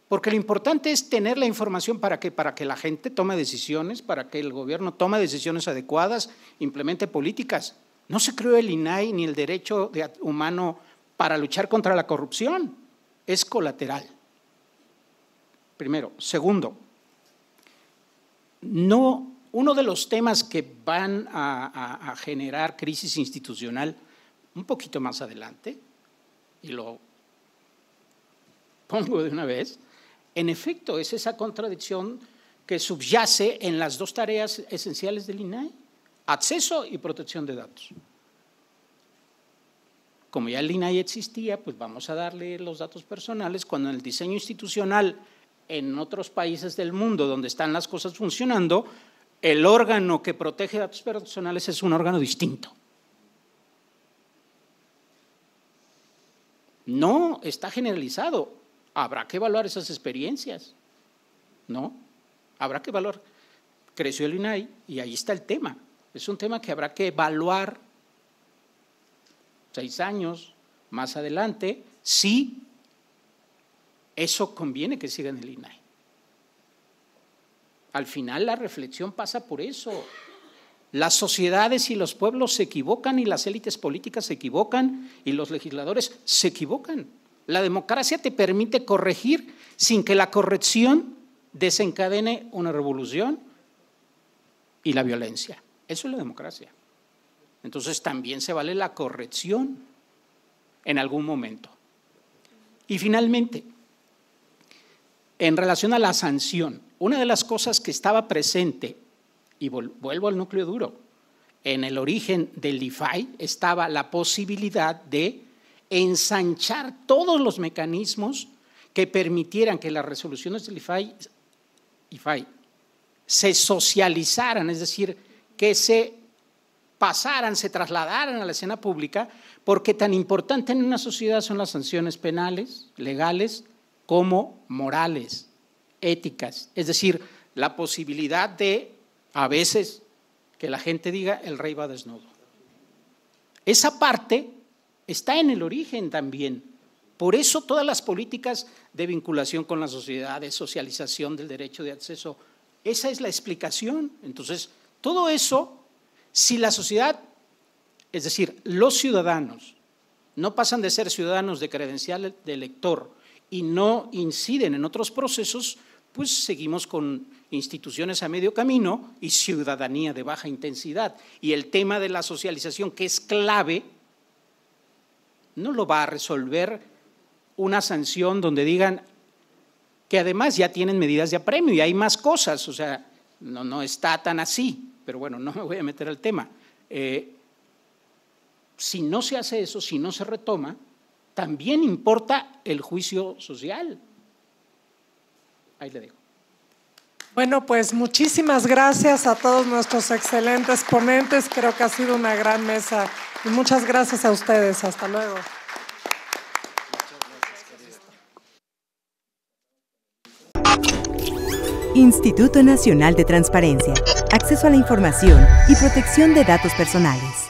Porque lo importante es tener la información para que, para que la gente tome decisiones, para que el gobierno tome decisiones adecuadas, implemente políticas. No se creó el INAI ni el derecho humano para luchar contra la corrupción. Es colateral. Primero. Segundo, no, uno de los temas que van a generar crisis institucional un poquito más adelante, y lo pongo de una vez, en efecto, es esa contradicción que subyace en las dos tareas esenciales del INAI, acceso y protección de datos. Como ya el INAI existía, pues vamos a darle los datos personales, cuando en el diseño institucional en otros países del mundo donde están las cosas funcionando, el órgano que protege datos personales es un órgano distinto. No está generalizado. Habrá que evaluar esas experiencias, ¿no? Habrá que evaluar. Creció el INAI y ahí está el tema. Es un tema que habrá que evaluar seis años más adelante si eso conviene que siga en el INAI. Al final la reflexión pasa por eso. Las sociedades y los pueblos se equivocan y las élites políticas se equivocan y los legisladores se equivocan. La democracia te permite corregir sin que la corrección desencadene una revolución y la violencia. Eso es la democracia. Entonces también se vale la corrección en algún momento. Y finalmente, en relación a la sanción, una de las cosas que estaba presente, y vuelvo al núcleo duro, en el origen del DeFi estaba la posibilidad de ensanchar todos los mecanismos que permitieran que las resoluciones del IFAI, se socializaran, es decir, que se pasaran, se trasladaran a la escena pública, porque tan importante en una sociedad son las sanciones penales, legales, como morales, éticas. Es decir, la posibilidad de, a veces, que la gente diga, el rey va desnudo. Esa parte está en el origen también. Por eso todas las políticas de vinculación con la sociedad, de socialización del derecho de acceso, esa es la explicación. Entonces, todo eso, si la sociedad, es decir, los ciudadanos, no pasan de ser ciudadanos de credencial de elector y no inciden en otros procesos, pues seguimos con instituciones a medio camino y ciudadanía de baja intensidad. Y el tema de la socialización, que es clave, no lo va a resolver una sanción donde digan que además ya tienen medidas de apremio y hay más cosas, o sea, no, no está tan así, pero bueno, no me voy a meter al tema. Eh, si no se hace eso, si no se retoma, también importa el juicio social. Ahí le dejo. Bueno, pues muchísimas gracias a todos nuestros excelentes ponentes. Creo que ha sido una gran mesa y muchas gracias a ustedes. Hasta luego. Instituto Nacional de Transparencia, Acceso a la Información y Protección de Datos Personales.